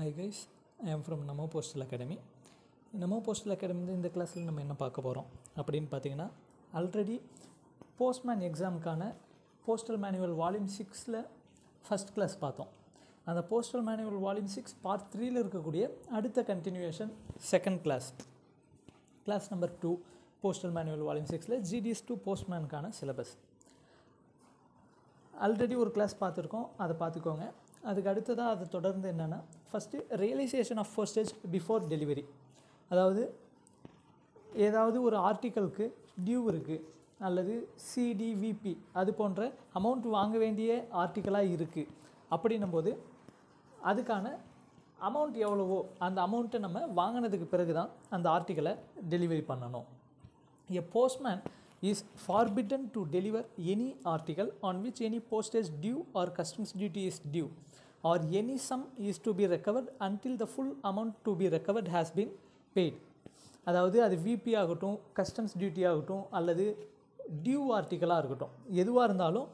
Hi guys I am from Namo postal academy Namo postal academy இந்த கிளாஸில் நம்ம என்ன பார்க்க போகிறோம் அப்படின்னு பார்த்தீங்கன்னா ஆல்ரெடி போஸ்ட்மேன் எக்ஸாமுக்கான போஸ்டல் மேனுவல் வால்யூம் சிக்ஸில் ஃபஸ்ட் கிளாஸ் பார்த்தோம் அந்த postal manual volume six part த்ரீயில் இருக்கக்கூடிய அடுத்த continuation second class class number two postal manual volume சிக்ஸில் ஜிடிஎஸ் டூ போஸ்ட்மேனுக்கான சிலபஸ் ஆல்ரெடி ஒரு கிளாஸ் பார்த்துருக்கோம் அதை பார்த்துக்கோங்க அதுக்கு அடுத்ததாக அது தொடர்ந்து என்னென்னா first realisation of postage before delivery அதாவது ஏதாவது ஒரு ஆர்டிக்கலுக்கு டியூ இருக்குது அல்லது சிடிவிபி அது போன்ற அமௌண்ட் வாங்க வேண்டிய ஆர்டிக்கலாக இருக்குது அப்படின்னும்போது அதுக்கான அமௌண்ட் எவ்வளவோ அந்த அமௌண்ட்டை நம்ம வாங்கினதுக்கு பிறகு தான் அந்த ஆர்டிக்கலை டெலிவரி பண்ணணும் a postman is forbidden to deliver any article on which any postage due or customs duty is due or any sum is to be recovered until the full amount to be recovered has been paid அதாவது அது VP ஆகட்டும் customs duty ஆகட்டும் அல்லது due ஆர்டிக்கலாக இருக்கட்டும் எதுவாக இருந்தாலும்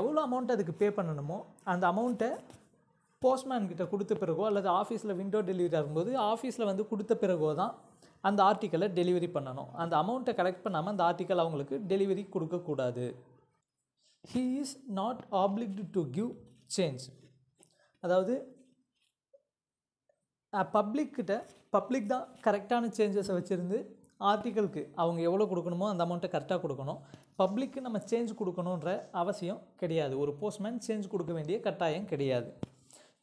எவ்வளோ amount அதுக்கு பே பண்ணணுமோ அந்த அமௌண்ட்டை போஸ்ட்மேன் கிட்ட கொடுத்த பிறகோ அல்லது ஆஃபீஸில் விண்டோ டெலிவரி ஆகும்போது ஆஃபீஸில் வந்து கொடுத்த பிறகோ தான் அந்த ஆர்டிக்கலை டெலிவரி பண்ணணும் அந்த அமௌண்ட்டை கலெக்ட் பண்ணாமல் அந்த ஆர்டிக்கல் அவங்களுக்கு டெலிவரி கொடுக்கக்கூடாது he is not obliged to give change அதாவது பப்ளிக்கிட்ட பப்ளிக் தான் கரெக்டான சேஞ்சஸை வச்சுருந்து ஆர்டிக்கலுக்கு அவங்க எவ்வளோ கொடுக்கணுமோ அந்த அமௌண்ட்டை கரெக்டாக கொடுக்கணும் பப்ளிக்கு நம்ம சேஞ்ச் கொடுக்கணுன்ற அவசியம் கிடையாது ஒரு போஸ்ட்மேன் சேஞ்ச் கொடுக்க வேண்டிய கட்டாயம் கிடையாது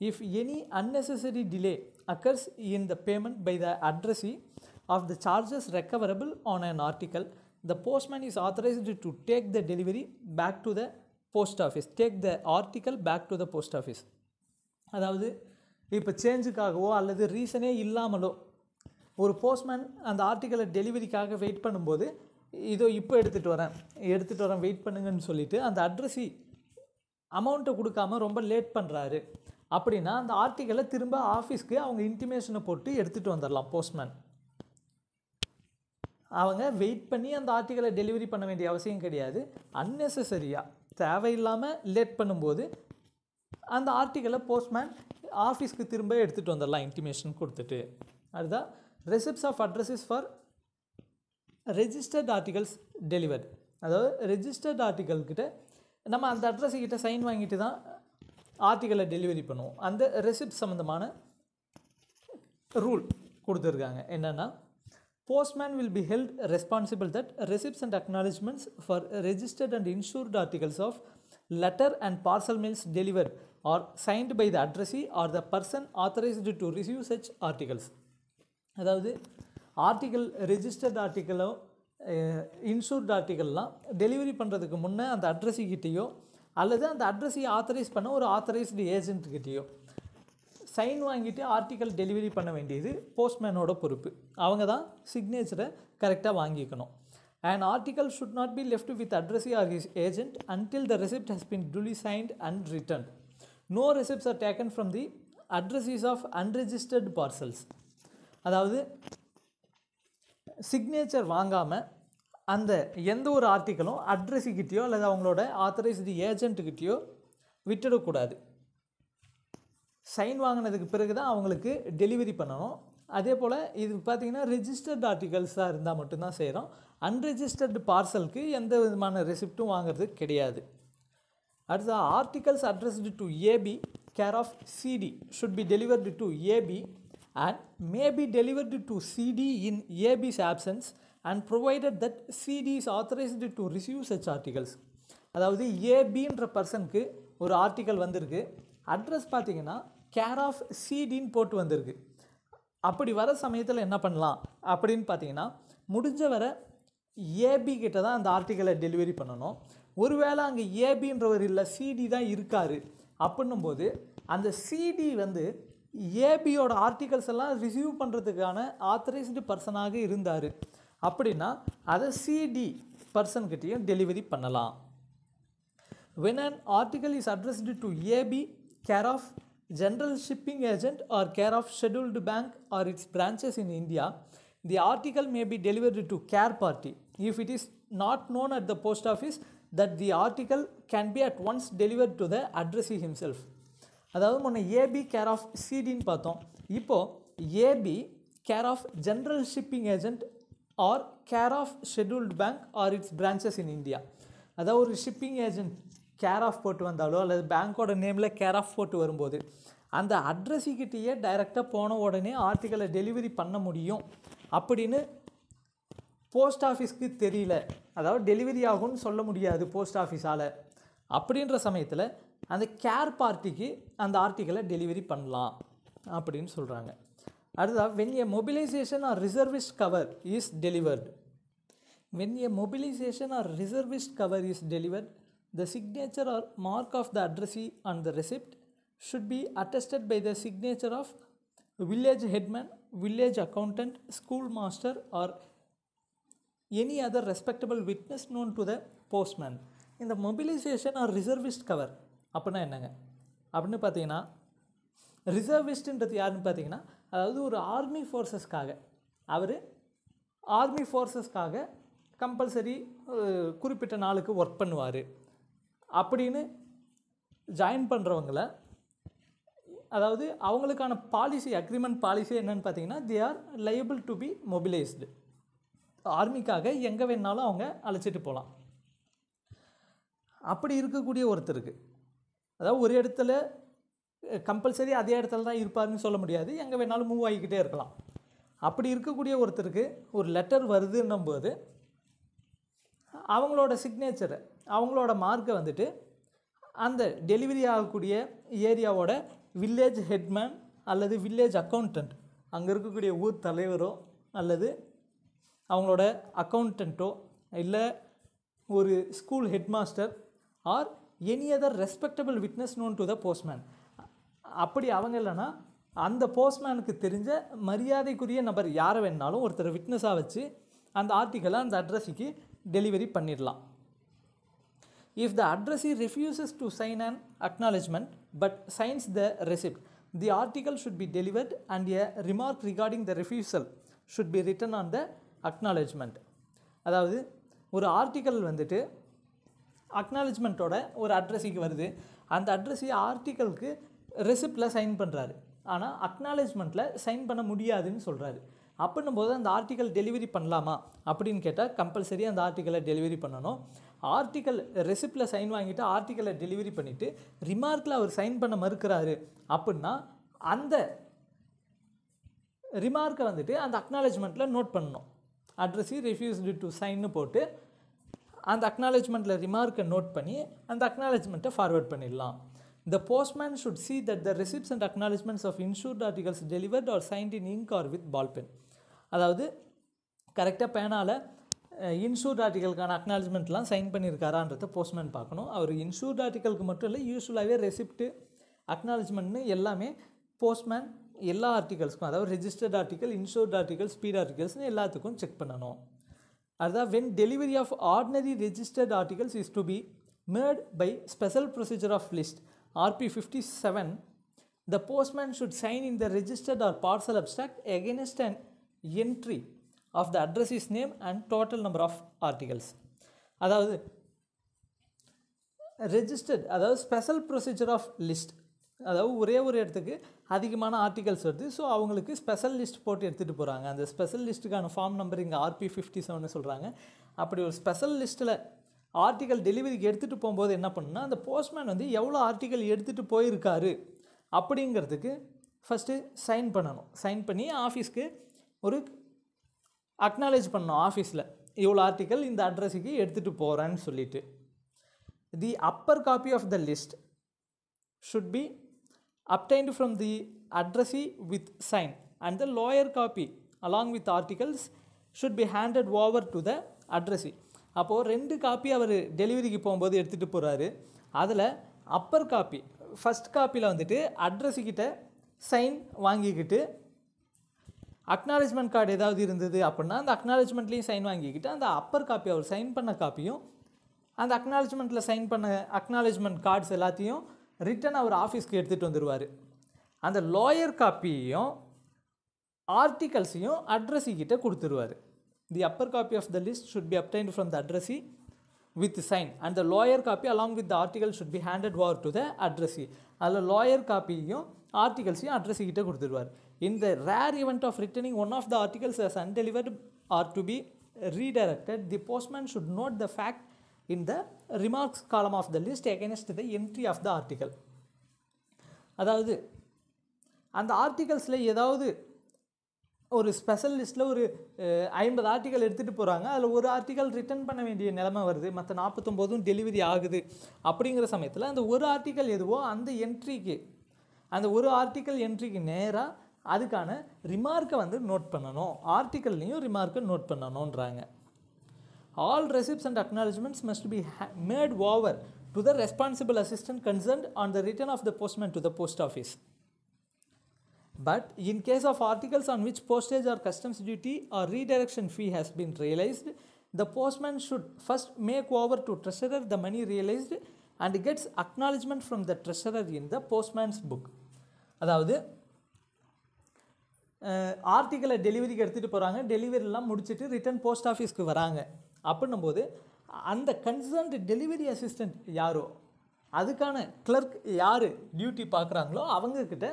if any unnecessary delay occurs in the payment by the addressee of the charges recoverable on an article the postman is authorised to take the delivery back to the post office take the article back to the post office அதாவது இப்போ சேஞ்சுக்காகவோ அல்லது ரீசனே இல்லாமலோ ஒரு postman அந்த ஆர்டிக்கலை டெலிவரிக்காக wait பண்ணும்போது இதோ இப்போ எடுத்துகிட்டு வரேன் எடுத்துகிட்டு வரேன் வெயிட் பண்ணுங்கன்னு சொல்லிவிட்டு அந்த அட்ரஸி அமௌண்ட்டை கொடுக்காம ரொம்ப லேட் பண்ணுறாரு அப்படின்னா அந்த ஆர்டிக்கலை திரும்ப ஆஃபீஸ்க்கு அவங்க இன்டிமேஷனை போட்டு எடுத்துகிட்டு வந்துடலாம் போஸ்ட்மேன் அவங்க வெயிட் பண்ணி அந்த ஆர்டிக்கலை டெலிவரி பண்ண வேண்டிய அவசியம் கிடையாது அன்னெசரியாக தேவையில்லாமல் லேட் பண்ணும்போது அந்த ஆர்டிக்கலை போஸ்ட்மேன் ஆஃபீஸ்க்கு திரும்ப எடுத்துகிட்டு வந்துடலாம் இன்டிமேஷன் கொடுத்துட்டு அதுதான் receipts of addresses for registered articles delivered அதாவது ரெஜிஸ்டர்ட் ஆர்டிக்கல்கிட்ட நம்ம அந்த அட்ரஸ்கிட்ட சைன் வாங்கிட்டு தான் ஆர்டிக்கலை டெலிவரி பண்ணுவோம் அந்த ரெசிப்ட் சம்மந்தமான ரூல் கொடுத்துருக்காங்க என்னென்னா postman will be held responsible that receipts and acknowledgements for registered and insured articles of letter and parcel mails delivered or signed by the addressee or the person authorized to receive such articles அதாவது article registered ஆர்டிக்கலோ insured ஆர்டிக்கல்லாம் delivery பண்ணுறதுக்கு முன்னே அந்த அட்ரஸிக்கிட்டேயோ அல்லது அந்த அட்ரஸையை authorise பண்ண ஒரு ஆத்தரைஸ்டு ஏஜென்ட்கிட்டேயோ சைன் வாங்கிட்டு ஆர்டிக்கல் டெலிவரி பண்ண வேண்டியது போஸ்ட்மேனோட பொறுப்பு அவங்க தான் சிக்னேச்சரை கரெக்டாக வாங்கிக்கணும் An article should not be left with addressee or his agent until the receipt has been duly signed and returned. No receipts are taken from the addresses of unregistered parcels. அதாவது signature வாங்காமல் அந்த எந்த ஒரு ஆர்டிக்கலும் கிட்டேயோ அல்லது அவங்களோட authorised ஏஜென்ட்டுக்கிட்டேயோ விட்டுடக்கூடாது sign வாங்கினதுக்கு பிறகு தான் அவங்களுக்கு டெலிவரி பண்ணணும் அதே போல் இது பார்த்திங்கன்னா ரிஜிஸ்டர்ட் ஆர்டிகல்ஸாக இருந்தால் மட்டும்தான் செய்கிறோம் அன்ரிஜிஸ்டர்டு பார்சலுக்கு எந்த விதமான ரெசிப்ட்டும் வாங்கிறது கிடையாது அடுத்த articles addressed to AB care of CD should be delivered to AB and may be delivered to CD in AB's absence and provided that CD is authorised to receive such articles அதாவது ஏபின்ற பர்சனுக்கு ஒரு article வந்திருக்கு address பார்த்திங்கன்னா care of சிடின்னு போட்டு வந்திருக்கு அப்படி வர சமயத்தில் என்ன பண்ணலாம் அப்படின்னு பார்த்தீங்கன்னா முடிஞ்ச வர ஏபி கிட்ட தான் அந்த ஆர்டிக்கலை டெலிவரி பண்ணணும் ஒருவேளை அங்கே ஏபின்றவர் இல்லை சிடி தான் இருக்கார் அப்படின்னும்போது அந்த சிடி வந்து ஏபியோட ஆர்டிகல்ஸ் எல்லாம் ரிசீவ் பண்ணுறதுக்கான ஆத்தரைஸ்டு பர்சனாக இருந்தார் அப்படின்னா அதை சிடி பர்சன்கிட்டையும் டெலிவரி பண்ணலாம் when and article is addressed to AB care of general shipping agent or care of scheduled bank or its branches in India the article may be delivery to care party if it is not known at the post office that the the can be at once once to the the addressee himself அதாவது முன்ன AB care of சிடின்னு பார்த்தோம் இப்போது AB care of general shipping agent or care of scheduled bank or its branches in India அதாவது ஒரு shipping agent care of போட்டு வந்தாலோ அல்லது பேங்க்கோட நேமில் கேர் ஆஃப் போட்டு வரும்போது அந்த அட்ரஸிக்கிட்டேயே டைரெக்டாக போன உடனே ஆர்டிக்கலை டெலிவரி பண்ண முடியும் அப்படின்னு போஸ்ட் ஆஃபீஸ்க்கு தெரியல அதாவது டெலிவரி ஆகும்னு சொல்ல முடியாது போஸ்ட் ஆஃபீஸால் அப்படின்ற சமயத்தில் அந்த கேர் பார்ட்டிக்கு அந்த ஆர்டிக்கலை டெலிவரி பண்ணலாம் அப்படின்னு சொல்கிறாங்க அடுத்தா when a mobilisation or reservist cover is delivered when a mobilisation or reservist cover is delivered the signature or mark of the addressee and the receipt should be attested by the signature of village headman village accountant school master or any other respectable witness known to the postman இந்த mobilisation or reservist cover அப்படின்னா என்னங்க அப்படின்னு பார்த்தீங்கன்னா ரிசர்விஸ்ட்டுன்றது யாருன்னு பார்த்தீங்கன்னா அதாவது ஒரு ஆர்மி ஃபோர்ஸஸ்க்காக அவர் ஆர்மி ஃபோர்ஸஸ்க்காக கம்பல்சரி குறிப்பிட்ட நாளுக்கு ஒர்க் பண்ணுவார் அப்படின்னு ஜாயின் பண்ணுறவங்கள அதாவது அவங்களுக்கான பாலிசி அக்ரிமெண்ட் பாலிசி என்னென்னு பார்த்தீங்கன்னா they are liable to be mobilised ஆர்மிக்காக எங்கே வேணாலும் அவங்க அழைச்சிட்டு போகலாம் அப்படி இருக்கக்கூடிய ஒருத்தருக்கு அதாவது ஒரு இடத்துல கம்பல்சரி அதே இடத்துல தான் இருப்பார்னு சொல்ல முடியாது எங்கே வேணாலும் மூவ் ஆகிக்கிட்டே இருக்கலாம் அப்படி இருக்கக்கூடிய ஒருத்தருக்கு ஒரு லெட்டர் வருதுன்னும் போது அவங்களோட சிக்னேச்சரை அவங்களோட மார்க்கை வந்துட்டு அந்த டெலிவரி ஆகக்கூடிய ஏரியாவோட வில்லேஜ் ஹெட்மேன் அல்லது வில்லேஜ் அக்கௌண்டன்ட் அங்கே இருக்கக்கூடிய ஊர் தலைவரோ அல்லது அவங்களோட அக்கௌண்டண்ட்டோ இல்லை ஒரு school headmaster or any other respectable witness known to the postman அப்படி அவங்க இல்லைன்னா அந்த போஸ்ட்மேனுக்கு தெரிஞ்ச மரியாதைக்குரிய நபர் யாரை வேணாலும் ஒருத்தர் விட்னஸாக வச்சு அந்த ஆர்டிக்கலை அந்த அட்ரஸுக்கு டெலிவரி பண்ணிடலாம் இஃப் த இ refuses to sign and acknowledgement but signs the receipt the article should be delivered and a remark regarding the refusal should be written on the acknowledgement அதாவது ஒரு ஆர்டிக்கல் வந்துட்டு அக்னாலேஜ்மெண்ட்டோட ஒரு அட்ரஸிக்கு வருது அந்த அட்ரஸை ஆர்டிக்கலுக்கு ரெசிப்டில் சைன் பண்ணுறாரு ஆனால் அக்னாலேஜ்மெண்ட்டில் சைன் பண்ண முடியாதுன்னு சொல்கிறாரு அப்படின்னும் போது அந்த ஆர்டிக்கல் டெலிவரி பண்ணலாமா அப்படின்னு கேட்டால் கம்பல்சரி அந்த ஆர்டிக்கலை டெலிவரி பண்ணணும் ஆர்டிக்கல் ரெசிப்டில் சைன் வாங்கிட்டு ஆர்டிக்கலை டெலிவரி பண்ணிவிட்டு ரிமார்க்கில் அவர் சைன் பண்ண மறுக்கிறாரு அப்படின்னா அந்த ரிமார்க்கை வந்துட்டு அந்த அக்னாலேஜ்மெண்ட்டில் நோட் பண்ணணும் அட்ரஸி இ ரிஃப்யூஸ்டு டு சைன்னு போட்டு அந்த அக்னாலேஜ்மெண்ட்டில் ரிமார்க்கை நோட் பண்ணி அந்த அக்னாலேஜ்மெண்ட்டை ஃபார்வேர்ட் பண்ணிடலாம் the postman should see that the receipts and acknowledgements of insured articles delivered are signed in ink or with ball pen அதாவது கரெக்டாக பேனால் இன்சூர்ட் ஆர்டிக்கலுக்கான அக்னாலஜ்மெண்ட்லாம் சைன் பண்ணியிருக்காரான்றத போஸ்ட்மேன் பார்க்கணும் அவர் இன்சூர்ட் ஆர்டிக்கலுக்கு மட்டும் இல்லை யூஸ்ஃபுல்லாகவே ரெசிப்ட்டு அக்னாலஜ்மெண்ட்னு எல்லாமே போஸ்ட்மேன் எல்லா ஆர்டிகல்ஸ்க்கும் அதாவது registered article insured article speed ஆர்டிகல்ஸ்னு எல்லாத்துக்கும் செக் பண்ணணும் அதான் when delivery of ordinary registered articles is to be made by special procedure of list RP fifty seven the postman should sign in the registered or parcel abstract against and entry of the address is name and total number of articles அதாவது registered அதாவது special procedure of list அதாவது ஒரே ஒரு இடத்துக்கு அதிகமான articles வருது so அவங்களுக்கு special list போட்டு எடுத்துகிட்டு போகிறாங்க அந்த ஸ்பெஷல் லிஸ்ட்டுக்கான ஃபார்ம் நம்பர் இங்கே ஆர்பி ஃபிஃப்டி செவன் சொல்கிறாங்க அப்படி ஒரு ஸ்பெஷல் லிஸ்ட்டில் ஆர்டிகல் டெலிவரிக்கு எடுத்துகிட்டு போகும்போது என்ன பண்ணுன்னா அந்த போஸ்ட்மேன் வந்து எவ்வளோ ஆர்டிகல் எடுத்துகிட்டு போயிருக்காரு அப்படிங்கிறதுக்கு ஃபஸ்ட்டு சைன் பண்ணணும் சைன் பண்ணி ஆஃபீஸ்க்கு ஒரு அக்னாலேஜ் பண்ணணும் ஆஃபீஸில் இவ்வளோ ஆர்டிக்கல் இந்த அட்ரஸுக்கு எடுத்துகிட்டு போகிறேன்னு சொல்லிட்டு the upper copy of the list should be obtained from the addressee with sign and the lawyer copy along with articles should be handed over to the addressee அப்போது ரெண்டு காப்பி அவர் டெலிவரிக்கு போகும்போது எடுத்துகிட்டு போகிறாரு அதில் அப்பர் காப்பி ஃபஸ்ட் காப்பியில் வந்துட்டு அட்ரஸுக்கிட்ட சைன் வாங்கிக்கிட்டு அக்னாலேஜ்மெண்ட் கார்டு ஏதாவது இருந்தது அப்படின்னா அந்த அக்னாலேஜ்மெண்ட்லேயும் சைன் வாங்கிக்கிட்டு அந்த அப்பர் காப்பி அவர் சைன் பண்ண காப்பியும் அந்த அக்னாலேஜ்மெண்ட்டில் சைன் பண்ண அக்னாலேஜ்மெண்ட் கார்ட்ஸ் எல்லாத்தையும் ரிட்டன் அவர் ஆஃபீஸ்க்கு எடுத்துகிட்டு வந்துடுவார் அந்த லாயர் காப்பியையும் ஆர்டிகல்ஸையும் அட்ரஸி கிட்டே கொடுத்துருவார் the upper copy of the list should be obtain from the addressee with sign அந்த lower copy along with article should be handed over to the addressee அதில் லாயர் காப்பியும் ஆர்டிகல்ஸையும் அட்ரஸி கொடுத்துருவார் இந்த rare event of returning one of the articles as undelivered or to be redirected the postman should note the fact in the remarks column of the list against the entry of the article அதாவது அந்த ஆர்டிகல்ஸில் ஏதாவது ஒரு special லிஸ்ட்டில் ஒரு ஐம்பது article எடுத்துகிட்டு போகிறாங்க அதில் ஒரு ஆர்டிக்கல் ரிட்டர்ன் பண்ண வேண்டிய நிலமை வருது மற்ற நாற்பத்தொம்போதும் டெலிவரி ஆகுது அப்படிங்கிற சமயத்தில் அந்த ஒரு ஆர்டிக்கல் எதுவோ அந்த என்ட்ரிக்கு அந்த ஒரு ஆர்டிக்கல் என்ட்ரிக்கு நேராக அதுக்கான ரிமார்க்கை வந்து நோட் பண்ணணும் ஆர்டிக்கல்லையும் ரிமார்க்கை நோட் பண்ணணுன்றாங்க all receipts and acknowledgements must be made over to the responsible assistant concerned on the return of the postman to the post office. But in case of articles on which postage or customs duty or redirection fee has been realized, the postman should first make over to treasurer the money realized and gets acknowledgement from the treasurer in the postman's book. அதாவது ஆர்டிக்கலை டெலிவரிக்கு எடுத்துகிட்டு போகிறாங்க டெலிவரிலாம் முடிச்சுட்டு return post ஆஃபீஸ்க்கு வராங்க அப்படின்னும் போது அந்த கன்சர்ன்டு டெலிவரி அசிஸ்டண்ட் யாரோ அதுக்கான கிளர்க் யார் டியூட்டி பார்க்குறாங்களோ அவங்கக்கிட்ட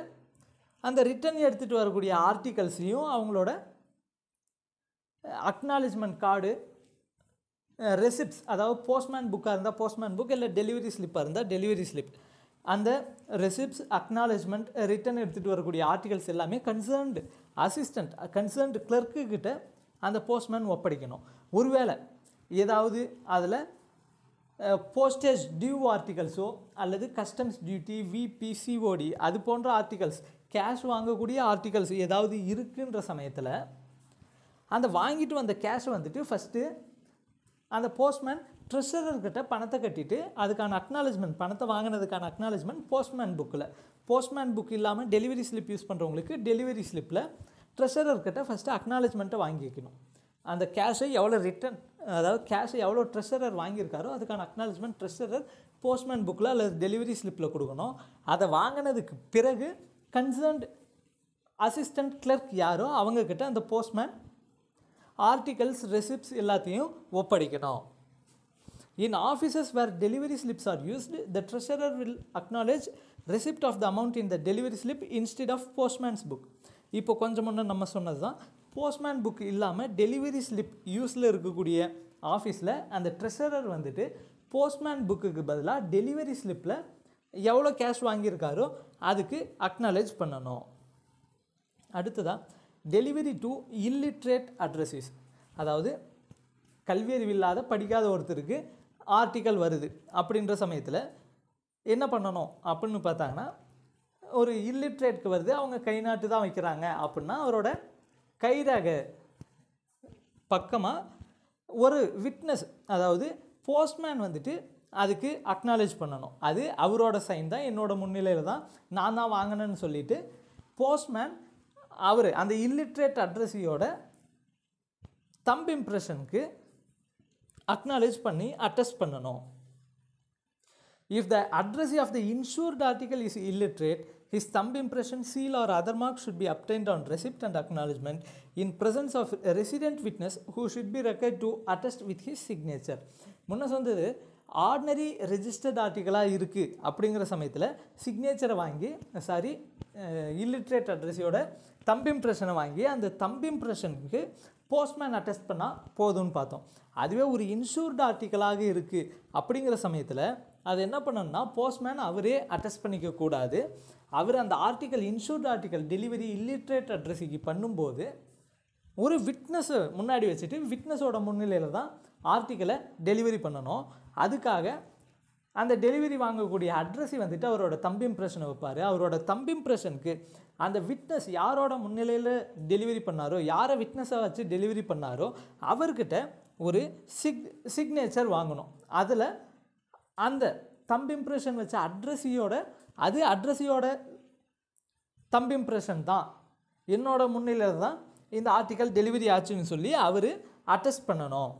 அந்த ரிட்டன் எடுத்துகிட்டு வரக்கூடிய ஆர்டிகல்ஸையும் அவங்களோட அக்னாலேஜ்மெண்ட் கார்டு ரெசிப்ட்ஸ் அதாவது போஸ்ட்மேன் புக்காக இருந்தால் போஸ்ட்மேன் புக் இல்லை டெலிவரி ஸ்லிப்பாக இருந்தால் டெலிவரி ஸ்லிப் அந்த ரெசிப்ட்ஸ் அக்னாலேஜ்மெண்ட் ரிட்டன் எடுத்துகிட்டு வரக்கூடிய ஆர்டிகல்ஸ் எல்லாமே கன்சர்ன்டு அசிஸ்டண்ட் கன்சர்ன்டு கிளர்க்குக்கிட்ட அந்த போஸ்ட்மேன் ஒப்படைக்கணும் ஒருவேளை ஏதாவது அதில் போஸ்டேஜ் டியூ ஆர்டிகல்ஸோ அல்லது கஸ்டம்ஸ் டியூட்டி விபிசிஓடி அது போன்ற ஆர்டிகல்ஸ் கேஷ் வாங்கக்கூடிய ஆர்டிகல்ஸ் ஏதாவது இருக்குன்ற சமயத்தில் அந்த வாங்கிட்டு வந்த கேஷ் வந்துட்டு ஃபஸ்ட்டு அந்த போஸ்ட்மேன் ட்ரெஷரர்கிட்ட பணத்தை கட்டிட்டு அதுக்கான அக்னாலஜ்மெண்ட் பணத்தை வாங்கினதுக்கான அக்னாலஜ்மெண்ட் போஸ்ட்மேன் புக்கில் போஸ்ட்மேன் புக் இல்லாமல் டெலிவரி ஸ்லிப் யூஸ் பண்ணுறவங்களுக்கு டெலிவரி ஸ்லிப்பில் ட்ரெஷரர்கிட்ட ஃபஸ்ட்டு அக்னாலஜ்மெண்ட்டை வாங்கிக்கணும் அந்த கேஷை எவ்வளோ ரிட்டன் அதாவது கேஷை எவ்வளோ ட்ரெஷரர் வாங்கியிருக்காரோ அதுக்கான அக்னாலஜ்மெண்ட் ட்ரெஷரர் போஸ்ட்மேன் புக்கில் அல்லது டெலிவரி ஸ்லிப்பில் கொடுக்கணும் அதை வாங்கினதுக்கு பிறகு கன்சர்ன்ட் அசிஸ்டண்ட் கிளர்க் யாரோ அவங்கக்கிட்ட அந்த போஸ்ட்மேன் ஆர்டிகல்ஸ் ரெசிப்ட்ஸ் எல்லாத்தையும் ஒப்படைக்கணும் in offices where delivery slips are used the treasurer will acknowledge receipt of the amount in the delivery slip instead of postman's book இப்போ கொஞ்சம் முன்னே நம்ம சொன்னது தான் போஸ்ட்மேன் புக் இல்லாமல் டெலிவரி ஸ்லிப் யூஸில் இருக்கக்கூடிய ஆஃபீஸில் அந்த ட்ரெஷரர் வந்துட்டு போஸ்ட்மேன் புக்குக்கு பதிலாக டெலிவரி ஸ்லிப்பில் எவ்வளோ கேஷ் வாங்கியிருக்காரோ அதுக்கு அக்னாலேஜ் பண்ணணும் அடுத்ததாக டெலிவரி டு இல்லிட்ரேட் அட்ரஸஸ் அதாவது கல்வியறிவு இல்லாத படிக்காத ஒருத்தருக்கு ஆர்டிக்கல் வருது அப்படின்ற சமயத்தில் என்ன பண்ணணும் அப்படின்னு பார்த்தாங்கன்னா ஒரு இல்லிட்ரேட்க்கு வருது அவங்க கை நாட்டு தான் வைக்கிறாங்க அப்படின்னா அவரோட கைதாக பக்கமாக ஒரு விட்னஸ் அதாவது போஸ்ட்மேன் வந்துட்டு அதுக்கு அக்னாலேஜ் பண்ணணும் அது அவரோட சைன் தான் என்னோடய முன்னிலையில் தான் நான் தான் வாங்கினேன்னு சொல்லிவிட்டு போஸ்ட்மேன் அவர் அந்த இல்லிட்ரேட் அட்ரஸியோட தம்ப் இம்ப்ரெஷனுக்கு அக்னாலேஜ் பண்ணி அட்டஸ்ட் பண்ணணும் if the addressee of the insured article is illiterate His thumb impression, seal or other mark should be obtained on receipt and acknowledgement in presence of a resident witness who should be required to attest with his signature. முன்ன சொன்னது ordinary registered ஆர்டிக்கலாக இருக்குது அப்படிங்கிற சமயத்தில் சிக்னேச்சரை வாங்கி sorry illiterate அட்ரஸோட தம்பி இம்ப்ரெஷனை வாங்கி அந்த தம்பி இம்ப்ரெஷனுக்கு போஸ்ட்மேன் அட்டஸ்ட் பண்ணால் போதும்னு பார்த்தோம் அதுவே ஒரு இன்சூர்டு ஆர்டிக்கலாக இருக்குது அப்படிங்கிற சமயத்தில் அது என்ன பண்ணணும்னா போஸ்ட்மேன் அவரே அட்டஸ்ட் பண்ணிக்கக்கூடாது அவர் அந்த article insured article delivery illiterate அட்ரஸிக்கு பண்ணும்போது ஒரு விட்னஸ்ஸை முன்னாடி வச்சுட்டு விட்னஸோட முன்னிலையில் தான் ஆர்டிக்கலை டெலிவரி பண்ணணும் அதுக்காக அந்த டெலிவரி வாங்கக்கூடிய அட்ரஸை வந்துட்டு அவரோட தம்பி இம்ப்ரெஷனை வைப்பார் அவரோட தம்பி இம்ப்ரெஷனுக்கு அந்த விட்னஸ் யாரோட முன்னிலையில் டெலிவரி பண்ணாரோ யாரை விட்னஸை வச்சு டெலிவரி பண்ணாரோ அவர்கிட்ட ஒரு சிக் சிக்னேச்சர் வாங்கணும் அதில் அந்த தம்ப் இம்ப்ரெஷன் வச்ச அட்ரஸியோட அது அட்ரஸியோட தம்ப் இம்ப்ரெஷன் தான் என்னோட முன்னிலையில் தான் இந்த ஆர்டிக்கல் டெலிவரி ஆச்சுன்னு சொல்லி அவர் அட்டஸ்ட் பண்ணணும்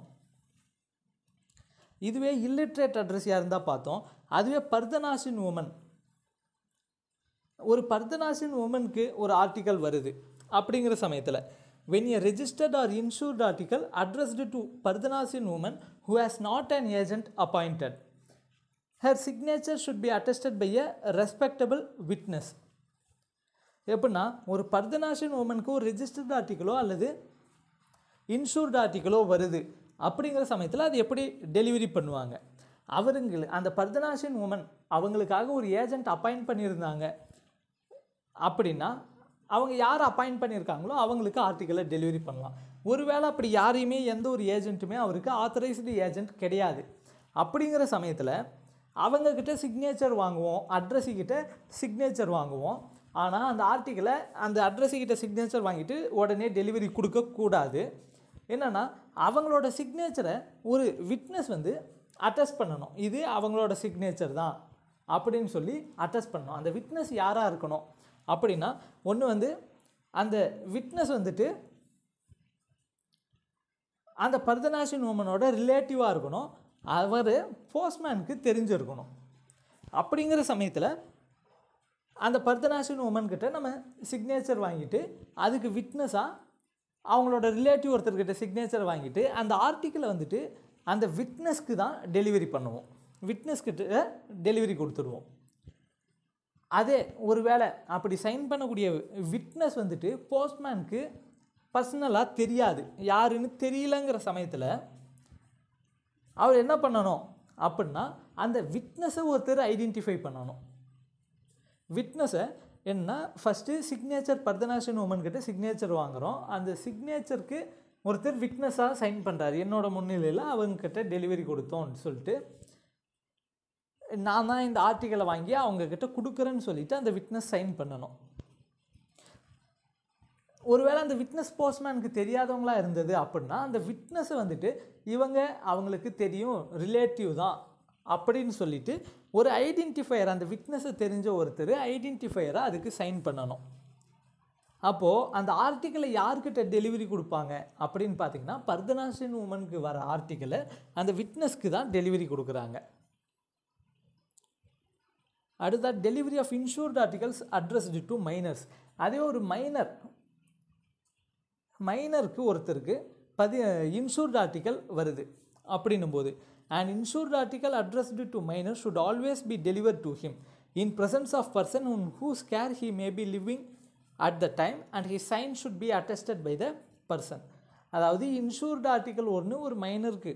இதுவே இல்லிட்ரேட் அட்ரஸியாக இருந்தால் பார்த்தோம் அதுவே பர்தனாசின் உமன் ஒரு பர்தனாசின் உமனுக்கு ஒரு ஆர்டிக்கல் வருது அப்படிங்கிற சமயத்தில் when a registered or insured article addressed to purdahnashin woman who has not an agent appointed her signature should be attested by a respectable witness எப்படின்னா ஒரு பர்தனாஷன் உமனுக்கு ஒரு ரிஜிஸ்டர்டு ஆர்டிக்கலோ அல்லது இன்சூர்டு ஆர்டிக்கலோ வருது அப்படிங்கிற சமயத்தில் அது எப்படி டெலிவரி பண்ணுவாங்க அவருங்களு அந்த பர்தனாஷன் உமன் அவங்களுக்காக ஒரு ஏஜெண்ட் அப்பாயிண்ட் பண்ணியிருந்தாங்க அப்படின்னா அவங்க யார் அப்பாயிண்ட் பண்ணியிருக்காங்களோ அவங்களுக்கு ஆர்டிக்கலை டெலிவரி பண்ணலாம் ஒருவேளை அப்படி யாரையுமே எந்த ஒரு ஏஜென்ட்டுமே அவருக்கு ஆத்தரைஸ்டு ஏஜெண்ட் கிடையாது அப்படிங்கிற சமயத்தில் அவங்கக்கிட்ட சிக்னேச்சர் வாங்குவோம் அட்ரஸிக்கிட்ட சிக்னேச்சர் வாங்குவோம் ஆனால் அந்த ஆர்டிக்கலை அந்த அட்ரஸிக்கிட்ட சிக்னேச்சர் வாங்கிட்டு உடனே டெலிவரி கொடுக்கக்கூடாது என்னென்னா அவங்களோட சிக்னேச்சரை ஒரு விட்னஸ் வந்து அட்டஸ்ட் பண்ணணும் இது அவங்களோட சிக்னேச்சர் தான் அப்படின்னு சொல்லி அட்டஸ்ட் பண்ணணும் அந்த விட்னஸ் யாராக இருக்கணும் அப்படின்னா ஒன்று வந்து அந்த விட்னஸ் வந்துட்டு அந்த பர்தனாசின் உமனோட ரிலேட்டிவாக இருக்கணும் அவர் போஸ்ட்மேனுக்கு தெரிஞ்சிருக்கணும் அப்படிங்கிற சமயத்தில் அந்த பர்தனாசின் உமன்கிட்ட நம்ம சிக்னேச்சர் வாங்கிட்டு அதுக்கு விட்னஸாக அவங்களோட ரிலேட்டிவ் ஒருத்தர்கிட்ட சிக்னேச்சர் வாங்கிட்டு அந்த ஆர்டிக்கிளை வந்துட்டு அந்த விட்னஸ்க்கு தான் டெலிவரி பண்ணுவோம் விட்னஸ்கிட்ட டெலிவரி கொடுத்துருவோம் அதே ஒரு வேளை அப்படி சைன் பண்ணக்கூடிய விட்னஸ் வந்துட்டு போஸ்ட்மேனுக்கு பர்சனலாக தெரியாது யாருன்னு தெரியலங்கிற சமயத்தில் அவர் என்ன பண்ணணும் அப்படின்னா அந்த விட்னஸை ஒருத்தர் ஐடென்டிஃபை பண்ணணும் விட்னஸை என்ன ஃபஸ்ட்டு சிக்னேச்சர் உமன் கிட்டே சிக்னேச்சர் வாங்குகிறோம் அந்த சிக்னேச்சருக்கு ஒருத்தர் விட்னஸாக சைன் பண்ணுறாரு என்னோடய முன்னிலையில் அவங்கக்கிட்ட டெலிவரி கொடுத்தோம்னு சொல்லிட்டு நான் தான் இந்த ஆர்டிக்கலை வாங்கி அவங்கக்கிட்ட கொடுக்குறேன்னு சொல்லிவிட்டு அந்த விட்னஸ் சைன் பண்ணணும் ஒருவேளை அந்த விட்னஸ் போஸ்ட்மேனுக்கு தெரியாதவங்களாக இருந்தது அப்படின்னா அந்த விட்னஸை வந்துட்டு இவங்க அவங்களுக்கு தெரியும் ரிலேட்டிவ் தான் அப்படின்னு சொல்லிட்டு ஒரு ஐடென்டிஃபையர் அந்த விட்னஸை தெரிஞ்ச ஒருத்தர் ஐடென்டிஃபையராக அதுக்கு சைன் பண்ணணும் அப்போது அந்த ஆர்டிக்கலை யாருக்கிட்ட டெலிவரி கொடுப்பாங்க அப்படின்னு பார்த்தீங்கன்னா பர்தனாசின் உமனுக்கு வர ஆர்டிக்கலை அந்த விட்னஸ்க்கு தான் டெலிவரி கொடுக்குறாங்க அடுத்த delivery of insured articles addressed to minors அதே ஒரு மைனர் மைனருக்கு ஒருத்தருக்கு பதி இன்சூர்ட் ஆர்டிக்கல் வருது அப்படின்னும் போது and insured article addressed to minor should always be deliver to him in presence of person in whose care he may be living at the time and he sign should be attested by the person அதாவது insured article ஒன்று ஒரு மைனருக்கு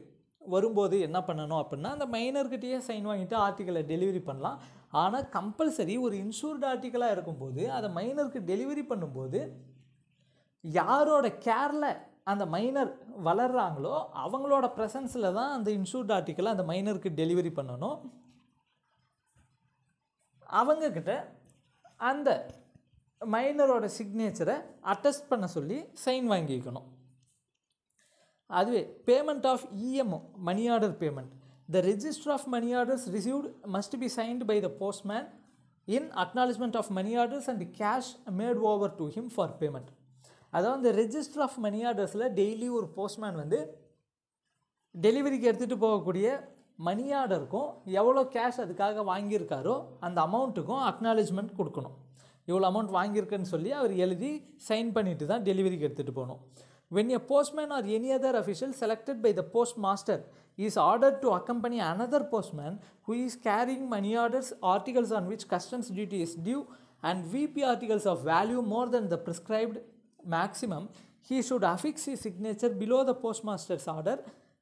வரும்போது என்ன பண்ணணும் அப்படின்னா அந்த மைனர்கிட்டயே sign வாங்கிட்டு ஆர்டிக்கலை டெலிவரி பண்ணலாம் ஆனால் கம்பல்சரி ஒரு இன்சூர்டு ஆர்டிக்கலாக இருக்கும்போது அதை மைனருக்கு டெலிவரி பண்ணும்போது யாரோட கேரில் அந்த மைனர் வளர்கிறாங்களோ அவங்களோட ப்ரெசன்ஸில் தான் அந்த இன்சூர்ட் ஆர்டிக்கலை அந்த மைனருக்கு டெலிவரி பண்ணணும் அவங்கக்கிட்ட அந்த மைனரோட சிக்னேச்சரை அட்டஸ்ட் பண்ண சொல்லி சைன் வாங்கிக்கணும் அதுவே payment of EMO money order payment the register of money orders received must be signed by the postman in acknowledgement of money orders and cash made over to him for payment அதாவது இந்த register of money ஆர்டர்ஸில் daily ஒரு postman வந்து டெலிவரிக்கு எடுத்துகிட்டு போகக்கூடிய மணி ஆர்டருக்கும் எவ்வளோ cash அதுக்காக வாங்கியிருக்காரோ அந்த அமௌண்ட்டுக்கும் அக்னாலேஜ்மெண்ட் கொடுக்கணும் இவ்வளோ அமௌண்ட் வாங்கியிருக்குன்னு சொல்லி அவர் எழுதி சைன் பண்ணிவிட்டு தான் டெலிவரிக்கு எடுத்துகிட்டு போகணும் when a postman or any other official selected by the post master is order to accompany another postman who is carrying money orders articles on which customs duty is due and VP articles of value more than the prescribed maximum, he should affix his signature below the postmaster's order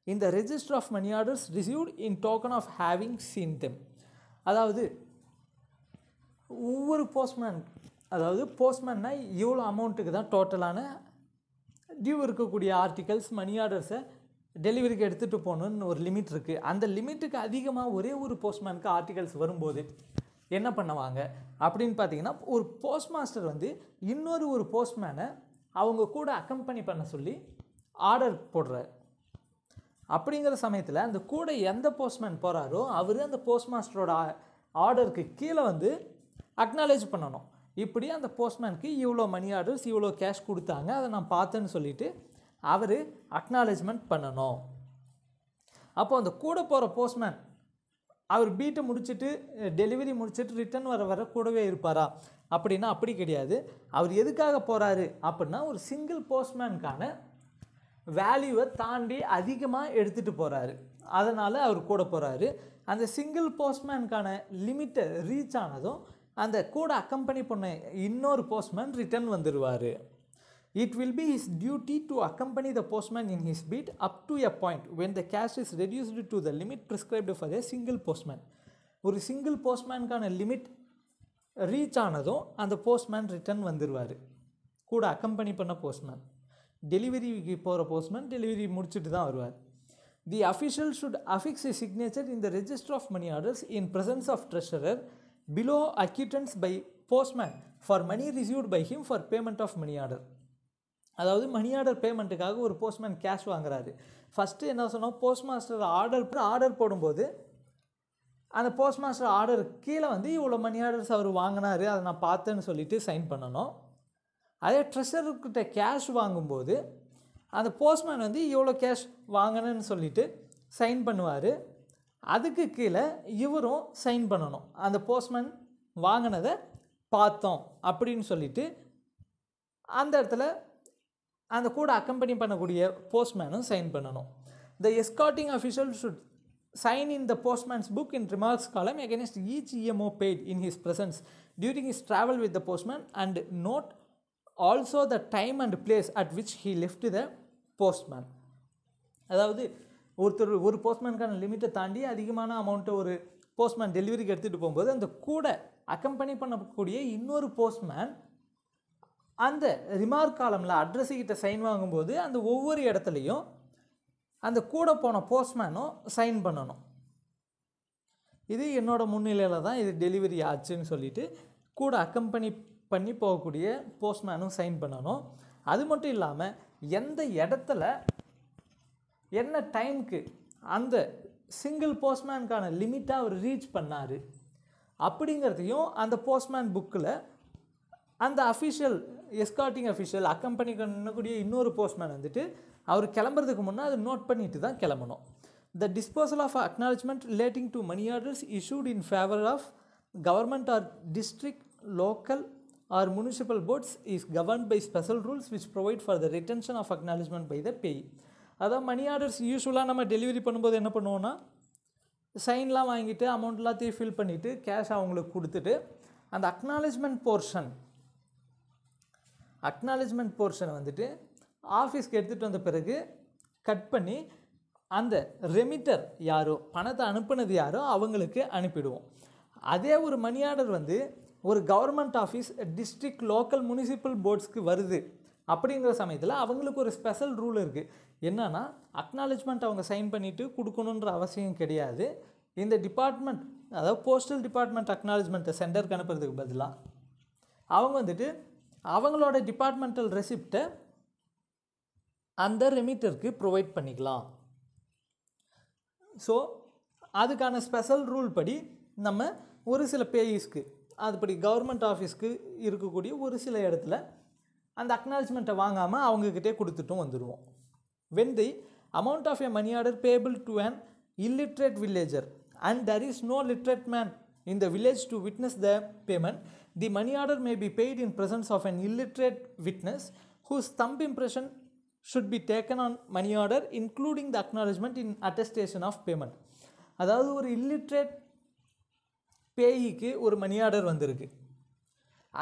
in the register of money orders received in token of having seen them. அதாவது ஒவ்வொரு postman அதாவது போஸ்ட்மேன்னா இவ்வளோ அமௌண்ட்டுக்கு தான் டோட்டலான due இருக்கக்கூடிய articles மணி ஆர்டர்ஸை டெலிவரிக்கு எடுத்துகிட்டு போகணுன்னு ஒரு லிமிட் இருக்குது அந்த லிமிட்டுக்கு அதிகமாக ஒரே ஒரு போஸ்ட்மேனுக்கு ஆர்டிகல்ஸ் வரும்போது என்ன பண்ணுவாங்க அப்படின்னு பார்த்தீங்கன்னா ஒரு போஸ்ட் மாஸ்டர் வந்து இன்னொரு ஒரு போஸ்ட்மேனை அவங்க கூட அக்கம்பனி பண்ண சொல்லி ஆர்டர் போடுறார் அப்படிங்கிற சமயத்தில் அந்த கூட எந்த போஸ்ட்மேன் போகிறாரோ அவர் அந்த போஸ்ட் மாஸ்டரோட ஆர்டருக்கு கீழே வந்து அக்னாலேஜ் பண்ணணும் இப்படி அந்த போஸ்ட்மேனுக்கு இவ்வளோ மணி ஆர்டர்ஸ் இவ்வளோ கேஷ் கொடுத்தாங்க அதை நான் பார்த்தேன்னு சொல்லிவிட்டு அவர் அக்னாலேஜ்மெண்ட் பண்ணணும் அப்போது அந்த கூட போகிற போஸ்ட்மேன் அவர் பீட்டை முடிச்சுட்டு டெலிவரி முடிச்சுட்டு ரிட்டன் வர வர கூடவே இருப்பாரா அப்படின்னா அப்படி கிடையாது அவர் எதுக்காக போகிறாரு அப்படின்னா ஒரு சிங்கிள் போஸ்ட்மேனுக்கான வேல்யூவை தாண்டி அதிகமாக எடுத்துகிட்டு போகிறாரு அதனால் அவர் கூட போகிறாரு அந்த சிங்கிள் போஸ்ட்மேனுக்கான லிமிட்டை ரீச் ஆனதும் அந்த கூட அக்கம்பெனி பண்ண இன்னொரு போஸ்ட்மேன் ரிட்டர்ன் வந்துடுவார் it will be his duty to accompany the postman in his beat up to a point when the cash is reduced to the limit prescribed for a single postman. ஒரு single போஸ்ட்மேனுக்கான limit reach ஆனதும் அந்த postman return வந்துடுவார் கூட accompany பண்ண postman டெலிவரிக்கு போகிற postman delivery முடிச்சுட்டு தான் வருவார் the official should affix his signature in the register of money orders in presence of treasurer below acquittance by postman for money received by him for payment of money order அதாவது money order பேமெண்ட்டுக்காக ஒரு postman cash வாங்குறாரு first என்ன சொன்னோம் post master order order போடும்போது அந்த post master order கீழே வந்து இவ்வளோ மணி ஆர்டர்ஸ் அவர் வாங்கினார் அதை நான் பார்த்தேன்னு சொல்லிவிட்டு சைன் பண்ணணும் அதே ட்ரெஷர்கிட்ட கேஷ் வாங்கும்போது அந்த போஸ்ட்மேன் வந்து இவ்வளோ கேஷ் வாங்கினேன்னு சொல்லிவிட்டு சைன் பண்ணுவார் அதுக்கு கீழே இவரும் சைன் பண்ணணும் அந்த போஸ்ட்மேன் வாங்கினதை பார்த்தோம் அப்படின்னு சொல்லிவிட்டு அந்த இடத்துல அந்த கூட அக்கம்பெனி பண்ணக்கூடிய போஸ்ட்மேனும் சைன் பண்ணணும் the escorting official should sign in the postman's book in remarks column against each EMO paid in his presence during his travel with the postman and note also the time and place at which he left the postman அதாவது ஒருத்தர் ஒரு போஸ்ட்மேனுக்கான லிமிட்டை தாண்டி அதிகமான அமௌண்ட்டை ஒரு postman டெலிவரிக்கு எடுத்துகிட்டு போகும்போது அந்த கூட அக்கம்பெனி பண்ணக்கூடிய இன்னொரு போஸ்ட்மேன் அந்த ரிமார்க் காலமில் அட்ரஸுக்கிட்ட சைன் வாங்கும்போது அந்த ஒவ்வொரு இடத்துலையும் அந்த கூட போன போஸ்ட்மேனும் சைன் பண்ணணும் இது என்னோடய முன்னிலையில் தான் இது டெலிவரி ஆச்சுன்னு சொல்லிவிட்டு கூட அக்கம்பெனி பண்ணி போகக்கூடிய போஸ்ட்மேனும் சைன் பண்ணணும் அது மட்டும் இல்லாமல் எந்த இடத்துல என்ன டைமுக்கு அந்த சிங்கிள் போஸ்ட்மேனுக்கான லிமிட்டாக அவர் ரீச் பண்ணார் அப்படிங்கிறதையும் அந்த போஸ்ட்மேன் புக்கில் அந்த அஃபிஷியல் எஸ்கார்டிங் அஃபிஷியல் அக்கம்பெனி பண்ணக்கூடிய இன்னொரு போஸ்ட்மேன் வந்துட்டு அவர் கிளம்புறதுக்கு முன்னே அது நோட் பண்ணிட்டு தான் கிளம்பணும் the disposal of acknowledgement relating to money orders issued in favour of government or district local or municipal boards is governed by special rules which provide for the retention of acknowledgement by the payee அதான் மணி orders யூஸ்ஃபுல்லாக நம்ம delivery பண்ணும்போது என்ன பண்ணுவோன்னா சைன்லாம் வாங்கிட்டு அமௌண்ட்லாம் எல்லாத்தையும் fill பண்ணிவிட்டு cash அவங்களுக்கு கொடுத்துட்டு அந்த அக்னாலஜ்மெண்ட் போர்ஷன் அக்னாலேஜ்மெண்ட் போர்ஷனை வந்துட்டு ஆஃபீஸ்க்கு எடுத்துகிட்டு வந்த பிறகு கட் பண்ணி அந்த ரெமிட்டர் யாரோ பணத்தை அனுப்புனது யாரோ அவங்களுக்கு அனுப்பிடுவோம் அதே ஒரு மணி ஆர்டர் வந்து ஒரு government office district local municipal போர்ட்ஸ்க்கு வருது அப்படிங்கிற சமயத்தில் அவங்களுக்கு ஒரு ஸ்பெஷல் ரூல் இருக்குது என்னென்னா அக்னாலஜ்மெண்ட் அவங்க சைன் பண்ணிவிட்டு கொடுக்கணுன்ற அவசியம் கிடையாது இந்த டிபார்ட்மெண்ட் அதாவது போஸ்டல் டிபார்ட்மெண்ட் அக்னாலஜ்மெண்ட்டை சென்டருக்கு அனுப்புறதுக்கு பதிலாக அவங்க வந்துட்டு அவங்களோட டிபார்ட்மெண்டல் ரெசிப்டை அந்த ரெமிட்டருக்கு ப்ரொவைட் பண்ணிக்கலாம் ஸோ அதுக்கான ஸ்பெஷல் ரூல் படி நம்ம ஒரு சில பேயிஸ்க்கு அதுபடி கவர்மெண்ட் ஆஃபீஸ்க்கு இருக்கக்கூடிய ஒரு சில இடத்துல அந்த அக்னாலஜ்மெண்ட்டை வாங்காமல் அவங்கக்கிட்டே கொடுத்துட்டும் வந்துடுவோம் when the of of money order payable to to illiterate villager and there is no literate man in the village to witness the payment, the money order may be paid in presence of an illiterate witness whose thumb impression should be taken on money order including the acknowledgement in attestation of payment அதாவது ஒரு illiterate பேயிக்கு ஒரு money order வந்திருக்கு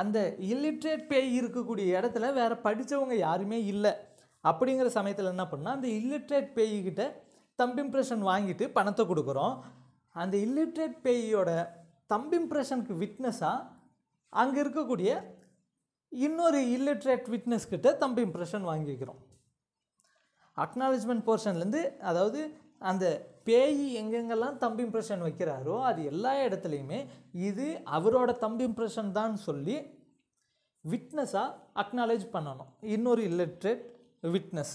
அந்த illiterate பேய் இருக்கக்கூடிய இடத்துல வேறு படித்தவங்க யாருமே இல்லை அப்படிங்கிற சமயத்தில் என்ன பண்ணால் அந்த இல்லிட்ரேட் பேய்கிட்ட தம்ப் இம்ப்ரெஷன் வாங்கிட்டு பணத்தை கொடுக்குறோம் அந்த இல்லிட்ரேட் பேயோட தம்ப் இம்ப்ரெஷனுக்கு விட்னஸாக அங்கே இருக்கக்கூடிய இன்னொரு இல்லிட்ரேட் விட்னஸ்கிட்ட தம்பி இம்ப்ரெஷன் வாங்கிக்கிறோம் அக்னாலஜ்மெண்ட் போர்ஷன்லேருந்து அதாவது அந்த பேய் எங்கெங்கெல்லாம் தம்பி இம்ப்ரெஷன் வைக்கிறாரோ அது எல்லா இடத்துலையுமே இது அவரோட தம்பி இம்ப்ரெஷன் தான் சொல்லி விட்னஸாக அக்னாலேஜ் பண்ணணும் இன்னொரு illiterate witness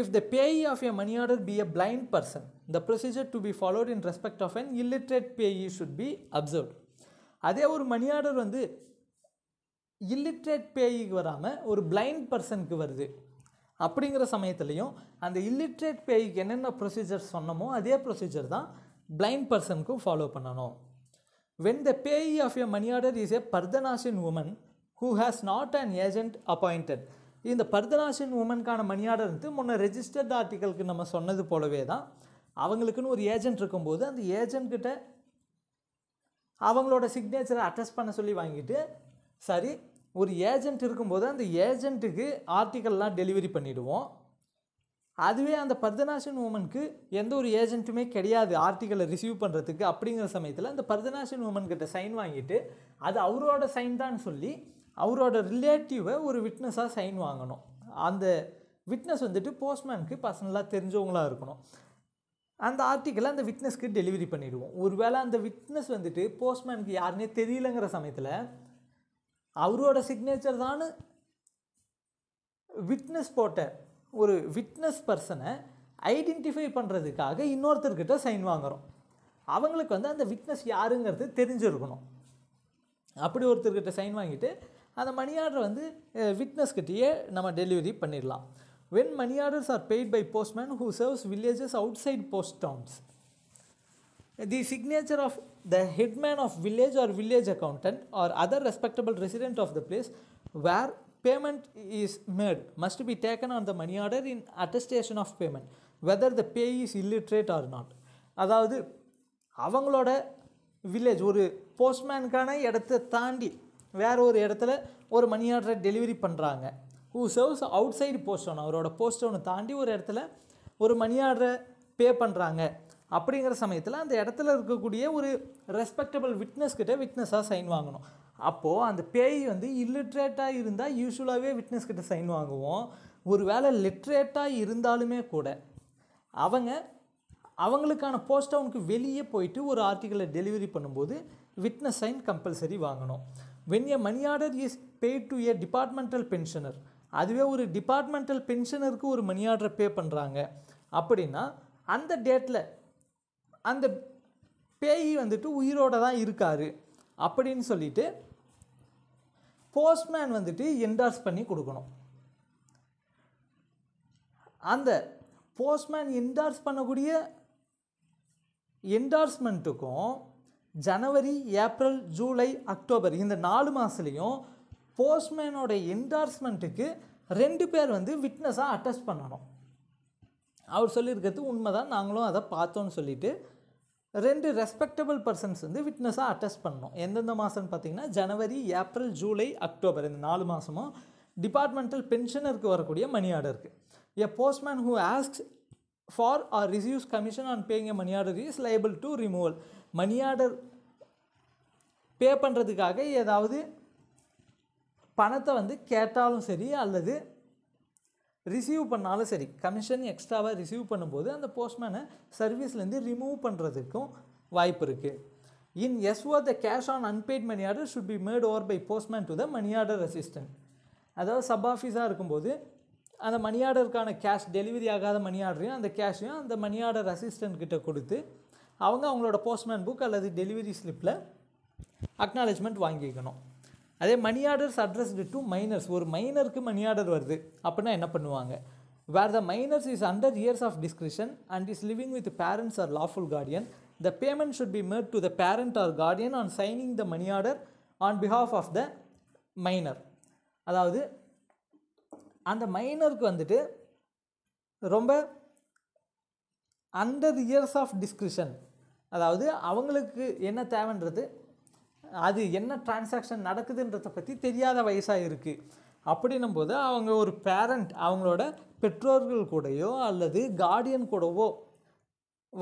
if the payee of a money order be a blind person The procedure to be followed in respect of an illiterate payee should be observed. அதே ஒரு மணி ஆர்டர் வந்து இல்லிட்ரேட் பேயிக்கு வராமல் ஒரு blind பர்சனுக்கு வருது அப்படிங்கிற சமயத்துலேயும் அந்த இல்லிட்ரேட் பேயிக்கு என்னென்ன ப்ரொசீஜர் சொன்னமோ அதே ப்ரொசீஜர் தான் பிளைண்ட் பர்சனுக்கும் ஃபாலோ பண்ணணும் when the payee of a money order is a pardanashin woman who has not an agent appointed இந்த பர்தனாசின் உமனுக்கான மணி ஆர்டர் வந்து முன்ன ரெஜிஸ்டர்ட் ஆர்டிக்கலுக்கு நம்ம சொன்னது போலவே தான் அவங்களுக்குன்னு ஒரு ஏஜென்ட் இருக்கும்போது அந்த ஏஜென்ட்கிட்ட அவங்களோட சிக்னேச்சரை அட்டஸ்ட் பண்ண சொல்லி வாங்கிட்டு சரி ஒரு ஏஜென்ட் இருக்கும்போது அந்த ஏஜென்ட்டுக்கு ஆர்டிக்கல்லாம் டெலிவரி பண்ணிவிடுவோம் அதுவே அந்த பர்தனாஷன் உமனுக்கு எந்த ஒரு ஏஜென்ட்டுமே கிடையாது ஆர்டிக்கலை ரிசீவ் பண்ணுறதுக்கு அப்படிங்கிற சமயத்தில் அந்த பர்தனாஷன் உமன்கிட்ட சைன் வாங்கிட்டு அது அவரோட சைன் தான் சொல்லி அவரோட ரிலேட்டிவை ஒரு விட்னஸாக சைன் வாங்கணும் அந்த விட்னஸ் வந்துட்டு போஸ்ட்மேனுக்கு பர்சனலாக தெரிஞ்சவங்களாக இருக்கணும் அந்த ஆர்டிக்கலை அந்த விட்னஸ்க்கு டெலிவரி பண்ணிவிடுவோம் ஒருவேளை அந்த விட்னஸ் வந்துட்டு போஸ்ட்மேனுக்கு யாருன்னே தெரியலங்கிற சமயத்தில் அவரோட சிக்னேச்சர் தான் விட்னஸ் போட்ட ஒரு விட்னஸ் பர்சனை ஐடென்டிஃபை பண்ணுறதுக்காக இன்னொருத்தர்கிட்ட சைன் வாங்குகிறோம் அவங்களுக்கு வந்து அந்த விட்னஸ் யாருங்கிறது தெரிஞ்சிருக்கணும் அப்படி ஒருத்தர்கிட்ட சைன் வாங்கிட்டு அந்த மணி ஆர்டரை வந்து விட்னஸ்கிட்டேயே நம்ம டெலிவரி பண்ணிடலாம் when money orders are paid by postman who serves villages outside post towns. The signature of the headman of village or village accountant or other respectable resident of the place where payment is made must be taken on the money order in attestation of payment whether the pay is illiterate or not அதாவது அவங்களோட village ஒரு போஸ்ட்மேனுக்கான இடத்த தாண்டி வேறு ஒரு இடத்துல ஒரு மணி ஆர்டரை டெலிவரி பண்ணுறாங்க who serves outside post போஸ்டோன் அவரோட போஸ்ட் ஒன்று தாண்டி ஒரு இடத்துல ஒரு மணி ஆர்டரை பே பண்ணுறாங்க அப்படிங்கிற சமயத்தில் அந்த இடத்துல இருக்கக்கூடிய ஒரு ரெஸ்பெக்டபிள் விட்னஸ் கிட்டே விட்னஸாக சைன் வாங்கணும் அப்போது அந்த பேய் வந்து இல்லிட்ரேட்டாக இருந்தால் யூஸ்வலாகவே விட்னஸ் சைன் வாங்குவோம் ஒரு வேளை லிட்ரேட்டாக இருந்தாலுமே கூட அவங்க அவங்களுக்கான போஸ்ட் அவனுக்கு வெளியே போயிட்டு ஒரு ஆர்டிக்கலை டெலிவரி பண்ணும்போது விட்னஸ் சைன் கம்பல்சரி வாங்கணும் when a money order is paid to a departmental pensioner அதுவே ஒரு டிபார்ட்மெண்டல் பென்ஷனருக்கு ஒரு மணி ஆர்டர் பே பண்ணுறாங்க அப்படின்னா அந்த டேட்டில் அந்த பேயி வந்துட்டு உயிரோடு தான் இருக்கார் அப்படின்னு சொல்லிட்டு போஸ்ட்மேன் வந்துட்டு என்டார்ஸ் பண்ணி கொடுக்கணும் அந்த போஸ்ட்மேன் என்டார்ஸ் பண்ணக்கூடிய என்டார்ஸ்மெண்ட்டுக்கும் ஜனவரி ஏப்ரல் ஜூலை அக்டோபர் இந்த நாலு மாதத்துலேயும் போஸ்ட்மேனோட என்டார்ஸ்மெண்ட்டுக்கு ரெண்டு பேர் வந்து விட்னஸாக அட்டஸ்ட் பண்ணணும் அவர் சொல்லியிருக்கிறது உண்மை தான் நாங்களும் அதை பார்த்தோன்னு சொல்லிவிட்டு ரெண்டு ரெஸ்பெக்டபிள் பர்சன்ஸ் வந்து விட்னஸாக அட்டஸ்ட் பண்ணோம் எந்தெந்த மாதம்னு பார்த்தீங்கன்னா ஜனவரி ஏப்ரல் ஜூலை அக்டோபர் இந்த நாலு மாதமும் டிபார்ட்மெண்டல் பென்ஷனருக்கு வரக்கூடிய மணி ஆர்டருக்கு a postman who asks for or receives commission on paying a money order is liable to removal money order pay பண்ணுறதுக்காக ஏதாவது பணத்தை வந்து கேட்டாலும் சரி அல்லது ரிசீவ் பண்ணாலும் சரி கமிஷன் எக்ஸ்ட்ராவாக ரிசீவ் பண்ணும்போது அந்த போஸ்ட்மேனை சர்வீஸ்லேருந்து ரிமூவ் பண்ணுறதுக்கும் வாய்ப்பு இருக்குது in S O the cash on unpaid money order should be made over by postman to the money order assistant அதாவது சப் ஆஃபீஸாக இருக்கும்போது அந்த மணி ஆர்டருக்கான கேஷ் டெலிவரி ஆகாத மணி ஆர்டரையும் அந்த கேஷையும் அந்த மணி ஆர்டர் அசிஸ்டன்ட் கிட்ட கொடுத்து அவங்க அவங்களோட போஸ்ட்மேன் புக் அல்லது டெலிவரி ஸ்லிப்பில் அக்னாலேஜ்மெண்ட் வாங்கிக்கணும் அதே money orders addressed to minors ஒரு மைனருக்கு மணி ஆர்டர் வருது அப்படின்னா என்ன பண்ணுவாங்க where the minors is under years of discretion and is living with parents or lawful guardian the payment should be made to the parent or guardian on signing the money order on behalf of the minor அதாவது அந்த மைனருக்கு வந்துட்டு ரொம்ப under years of discretion அதாவது அவங்களுக்கு என்ன தேவைன்றது அது என்ன transaction நடக்குதுன்றதை பற்றி தெரியாத வயசாக இருக்குது அப்படின்னும் போது அவங்க ஒரு பேரண்ட் அவங்களோட பெற்றோர்கள் கூடயோ அல்லது கார்டியன் கூடவோ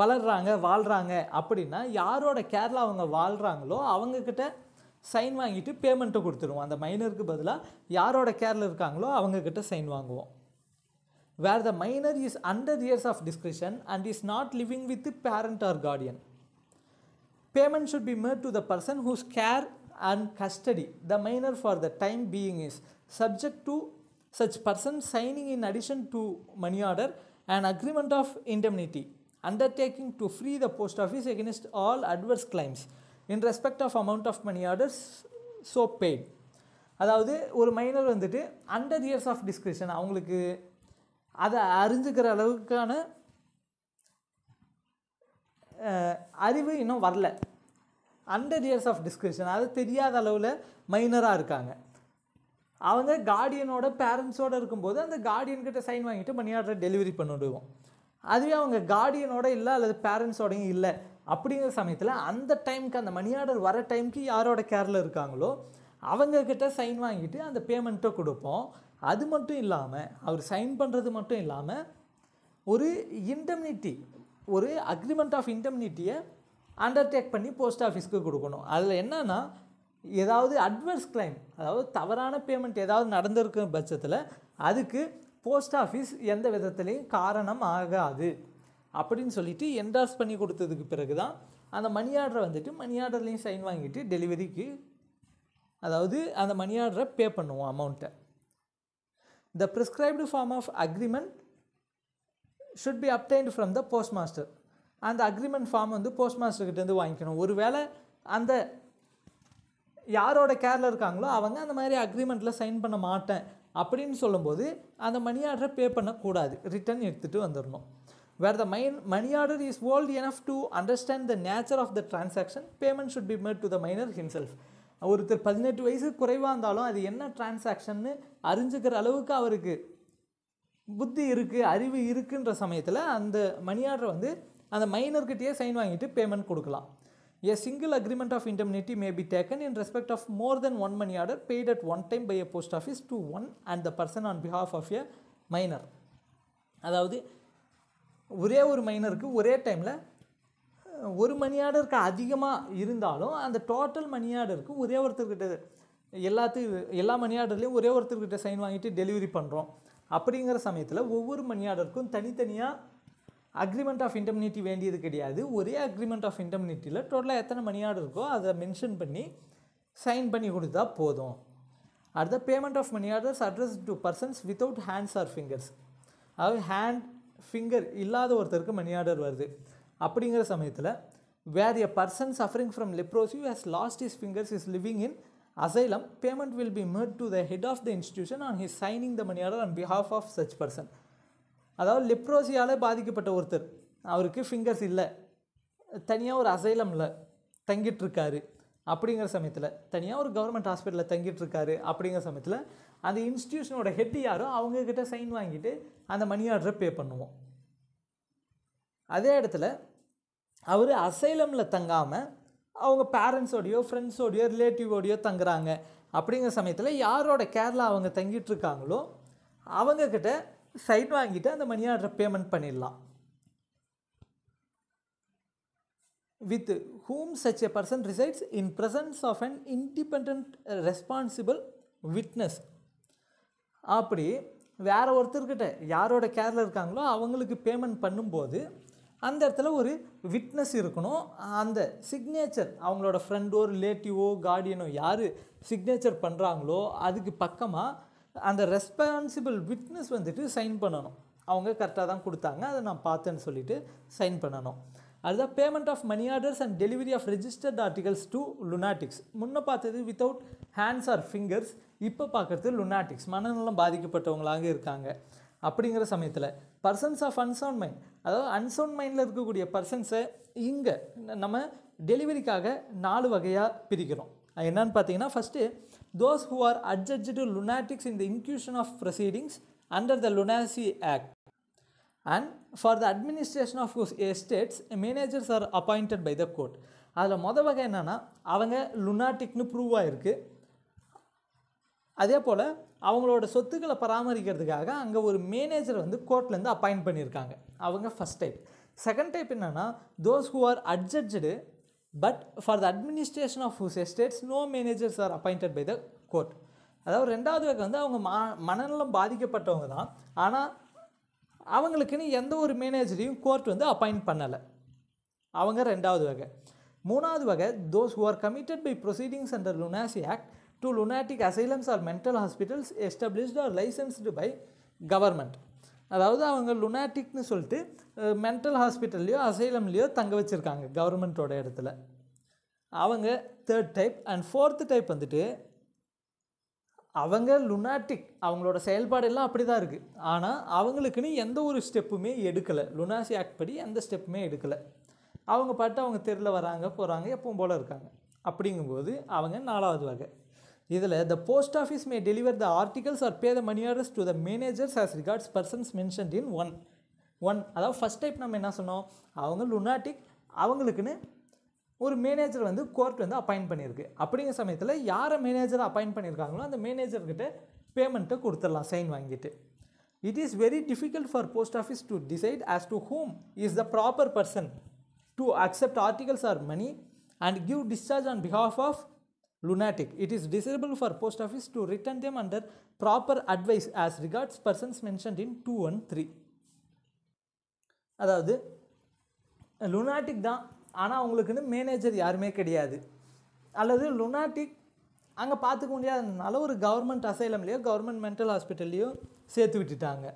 வளர்கிறாங்க வாழ்கிறாங்க அப்படின்னா யாரோட கேரில் அவங்க வாழ்கிறாங்களோ அவங்கக்கிட்ட சைன் வாங்கிட்டு பேமெண்ட்டை கொடுத்துருவோம் அந்த மைனருக்கு பதிலாக யாரோட கேரில் இருக்காங்களோ அவங்கக்கிட்ட சைன் வாங்குவோம் where the minor is under years of discretion and is not living with parent or guardian Payment should be made to the person whose care and custody the minor for the time being is subject to such person signing in addition to money order an agreement of indemnity undertaking to free the post office against all adverse claims in respect of amount of money orders so paid அதாவது ஒரு minor வந்துட்டு under years of discretion அவங்களுக்கு அதை அறிஞ்சுக்கிற அளவுக்கான அறிவு இன்னும் வரல hundred years of description அது தெரியாத அளவில் மைனராக இருக்காங்க அவங்க கார்டியனோட பேரண்ட்ஸோடு இருக்கும்போது அந்த கார்டியன்கிட்ட சைன் வாங்கிட்டு மணி ஆர்டரை டெலிவரி பண்ணிவிடுவோம் அதுவே அவங்க கார்டியனோட இல்லை அல்லது பேரண்ட்ஸோடையும் இல்லை அப்படிங்கிற சமயத்தில் அந்த டைமுக்கு அந்த மணி ஆர்டர் வர டைமுக்கு யாரோட கேரில் இருக்காங்களோ அவங்கக்கிட்ட சைன் வாங்கிட்டு அந்த பேமெண்ட்டை கொடுப்போம் அது மட்டும் இல்லாமல் அவர் சைன் பண்ணுறது மட்டும் இல்லாமல் ஒரு இன்டெமினிட்டி ஒரு அக்ரிமெண்ட் ஆஃப் இன்டெம்னிட்டியை அண்டர்டேக் பண்ணி போஸ்ட் ஆஃபீஸ்க்கு கொடுக்கணும் அதில் என்னென்னா ஏதாவது அட்வர்ஸ் கிளைம் அதாவது தவறான பேமெண்ட் ஏதாவது நடந்திருக்க பட்சத்தில் அதுக்கு போஸ்ட் ஆஃபீஸ் எந்த விதத்துலேயும் காரணம் ஆகாது அப்படின்னு சொல்லிவிட்டு என்டாஸ் பண்ணி கொடுத்ததுக்கு பிறகு தான் அந்த மணி ஆர்டரை வந்துட்டு மணி ஆர்டர்லேயும் சைன் வாங்கிட்டு டெலிவரிக்கு அதாவது அந்த மணி ஆர்டரை பே பண்ணுவோம் அமௌண்ட்டை the prescribed form of agreement should be obtained from the post master அந்த அக்ரிமெண்ட் ஃபார்ம் வந்து போஸ்ட் மாஸ்டர்கிட்டேருந்து வாங்கிக்கணும் ஒருவேளை அந்த யாரோட கேரில் இருக்காங்களோ அவங்க அந்த மாதிரி அக்ரிமெண்ட்டில் சைன் பண்ண மாட்டேன் அப்படின்னு சொல்லும்போது அந்த மணி ஆர்டரை பே பண்ணக்கூடாது ரிட்டர்ன் எடுத்துகிட்டு வந்துடணும் where the minor money order is old enough to understand the nature of the transaction payment should be made to the minor himself ஒருத்தர் பதினெட்டு வயசு குறைவாக இருந்தாலும் அது என்ன டிரான்சாக்ஷன்னு அறிஞ்சுக்கிற அளவுக்கு அவருக்கு புத்தி இருக்குது அறிவு இருக்குன்ற சமயத்தில் அந்த மணி ஆர்டர் வந்து அந்த மைனர்கிட்டயே சைன் வாங்கிட்டு பேமெண்ட் கொடுக்கலாம் a single agreement of indemnity may be taken in respect of more than one money order paid at one time by a post office to one and the person on behalf of a minor அதாவது ஒரே ஒரு மைனருக்கு ஒரே டைமில் ஒரு மணி ஆர்டருக்கு அதிகமாக இருந்தாலும் அந்த டோட்டல் மணி ஆர்டருக்கு ஒரே ஒருத்தர்கிட்ட எல்லாத்து எல்லா மணி ஆர்டர்லேயும் ஒரே ஒருத்தர்கிட்ட சைன் வாங்கிட்டு டெலிவரி பண்ணுறோம் அப்படிங்கிற சமயத்தில் ஒவ்வொரு மணியாளருக்கும் தனித்தனியாக அக்ரிமெண்ட் ஆஃப் இன்டர்மினிட்டி வேண்டியது கிடையாது ஒரே அக்ரிமெண்ட் ஆஃப் இன்டர்மினிட்டியில் டோட்டலாக எத்தனை மணி இருக்கோ அதை மென்ஷன் பண்ணி சைன் பண்ணி கொடுத்தா போதும் அடுத்த payment of money orders addressed to persons without hands or fingers அதாவது ஹேண்ட் ஃபிங்கர் இல்லாத ஒருத்தருக்கு மணி ஆர்டர் வருது அப்படிங்கிற சமயத்தில் where a person suffering from leprosy has lost his fingers is living in asylum payment will be made to the head of the institution on his signing the money order on behalf of such person அதாவது லிப்ரோசியால் பாதிக்கப்பட்ட ஒருத்தர் அவருக்கு fingers இல்லை தனியாக ஒரு அசைலமில் தங்கிட்டுருக்காரு அப்படிங்கிற சமயத்தில் தனியாக ஒரு கவர்மெண்ட் ஹாஸ்பிட்டலில் தங்கிட்டுருக்காரு அப்படிங்கிற சமயத்தில் அந்த இன்ஸ்டியூஷனோட ஹெட் யாரோ அவங்கக்கிட்ட சைன் வாங்கிட்டு அந்த மணி ஆர்டரை பே பண்ணுவோம் அதே இடத்துல அவர் அசைலமில் தங்காமல் அவங்க பேரண்ட்ஸோடையோ ஃப்ரெண்ட்ஸோடையோ ரிலேட்டிவோடையோ தங்குறாங்க அப்படிங்கிற சமயத்தில் யாரோட கேரளா அவங்க தங்கிட்டுருக்காங்களோ அவங்கக்கிட்ட சைட் வாங்கிட்டு அந்த மணி ஆர்டர் பேமெண்ட் பண்ணிடலாம் with whom such a person resides in presence of an independent responsible witness அப்படி வேறு ஒருத்தர்கிட்ட யாரோட கேரில் இருக்காங்களோ அவங்களுக்கு பேமெண்ட் பண்ணும்போது அந்த இடத்துல ஒரு விட்னஸ் இருக்கணும் அந்த சிக்னேச்சர் அவங்களோட ஃப்ரெண்டோ ரிலேட்டிவோ கார்டியனோ யார் சிக்னேச்சர் பண்ணுறாங்களோ அதுக்கு பக்கமாக அந்த ரெஸ்பான்சிபிள் விட்னஸ் வந்துட்டு சைன் பண்ணணும் அவங்க கரெக்டாக தான் கொடுத்தாங்க அதை நான் பார்த்தேன்னு சொல்லிவிட்டு சைன் பண்ணணும் அதுதான் payment of money orders and delivery of registered articles to lunatics முன்னே பார்த்தது வித்தவுட் ஹேண்ட்ஸ் ஆர் ஃபிங்கர்ஸ் இப்போ பார்க்குறது லுனாட்டிக்ஸ் மனநலம் பாதிக்கப்பட்டவங்களாக இருக்காங்க அப்படிங்கிற சமயத்தில் பர்சன்ஸ் ஆஃப் அன்சவுண்ட் மைண்ட் அதாவது அன்சவுண்ட் மைண்டில் இருக்கக்கூடிய பர்சன்ஸை இங்கே நம்ம டெலிவரிக்காக நாலு வகையாக பிரிக்கிறோம் என்னன்னு பார்த்தீங்கன்னா first those who are adjudged lunatics in the inquisition of proceedings under the lunacy act and for the administration of estates managers are appointed by the court அதில் மொதல் வகை என்னென்னா அவங்க லுனாட்டிக்னு ப்ரூவ் ஆகிருக்கு அதே போல் அவங்களோட சொத்துக்களை பராமரிக்கிறதுக்காக அங்கே ஒரு மேனேஜர் வந்து கோர்ட்லேருந்து அப்பாயின்ட் பண்ணியிருக்காங்க அவங்க ஃபஸ்ட் டைப் செகண்ட் டைப் என்னென்னா those who are adjudged but for the administration of whose estates no managers are appointed by the court அதாவது ரெண்டாவது வகை வந்து அவங்க ம மனநலம் பாதிக்கப்பட்டவங்க தான் ஆனால் அவங்களுக்குன்னு எந்த ஒரு மேனேஜரையும் கோர்ட் வந்து அப்பாயிண்ட் பண்ணலை அவங்க ரெண்டாவது வகை மூணாவது வகை those who are committed by proceedings under lunacy act to lunatic asylums or mental hospitals established or licensed by government அதாவது அவங்க லுனாட்டிக்னு சொல்லிட்டு மென்டல் ஹாஸ்பிட்டல்லையோ அசைலம்லையோ தங்க வச்சுருக்காங்க கவர்மெண்ட்டோட இடத்துல அவங்க third type and fourth type வந்துட்டு அவங்க லுனாட்டிக் அவங்களோட செயல்பாடெல்லாம் அப்படி தான் இருக்குது ஆனால் அவங்களுக்குன்னு எந்த ஒரு ஸ்டெப்புமே எடுக்கலை லுனாசி ஆக்ட் படி எந்த ஸ்டெப்புமே எடுக்கலை அவங்க பாட்டு அவங்க தெருவில் வராங்க போகிறாங்க எப்பவும் போல் இருக்காங்க அப்படிங்கும்போது அவங்க நாலாவது வகை இதில் the post office may deliver the articles or pay the money orders to the managers as regards persons mentioned in one one அதாவது ஃபஸ்ட் டைப் நம்ம என்ன சொன்னோம் அவங்க லுனாட்டிக் அவங்களுக்குன்னு ஒரு மேனேஜர் வந்து கோர்ட் வந்து அப்பாயின்ட் பண்ணியிருக்கு அப்படிங்கிற சமயத்தில் யாரை மேனேஜரை அப்பாயின்ட் பண்ணியிருக்காங்களோ அந்த மேனேஜர்கிட்ட பேமெண்ட்டை கொடுத்துடலாம் சைன் வாங்கிட்டு it is very difficult for post office to decide as to whom is the proper person to accept articles or money and give discharge on behalf of lunatic. It is desirable for post office to return them under proper advice as regards persons mentioned in 213. அதாவது lunatic தான் ஆனால் அவங்களுக்குன்னு manager யாருமே கிடையாது அல்லது lunatic அங்கே பார்த்துக்க முடியாதனால ஒரு கவர்மெண்ட் அசைலம்லேயோ கவர்மெண்ட் மென்டல் ஹாஸ்பிட்டல்லையோ சேர்த்து விட்டுட்டாங்க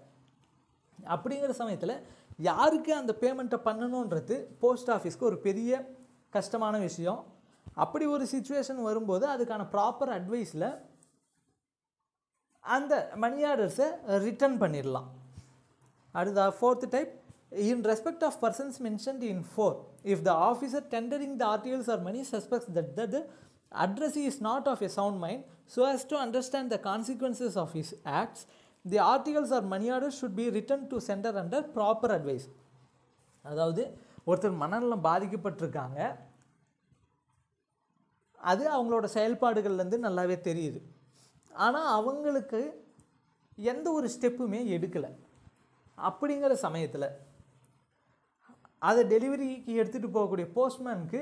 அப்படிங்கிற சமயத்தில் யாருக்கு அந்த பேமெண்ட்டை பண்ணணுன்றது போஸ்ட் ஆஃபீஸ்க்கு ஒரு பெரிய கஷ்டமான விஷயம் அப்படி ஒரு சுச்சுவேஷன் வரும்போது அதுக்கான ப்ராப்பர் அட்வைஸில் அந்த மணி ஆர்டர்ஸை ரிட்டர்ன் பண்ணிடலாம் அடுத்த fourth type in respect of persons mentioned in four if the officer tendering the articles or money suspects that that the address is not of a sound mind so has to understand the consequences of his acts the articles or money order should be returned to sender under proper advice அதாவது ஒருத்தர் மனநலம் பாதிக்கப்பட்டிருக்காங்க அது அவங்களோட செயல்பாடுகள்லேருந்து நல்லாவே தெரியுது ஆனால் அவங்களுக்கு எந்த ஒரு ஸ்டெப்புமே எடுக்கலை அப்படிங்கிற சமயத்தில் அதை டெலிவரிக்கு எடுத்துகிட்டு போகக்கூடிய போஸ்ட்மேனுக்கு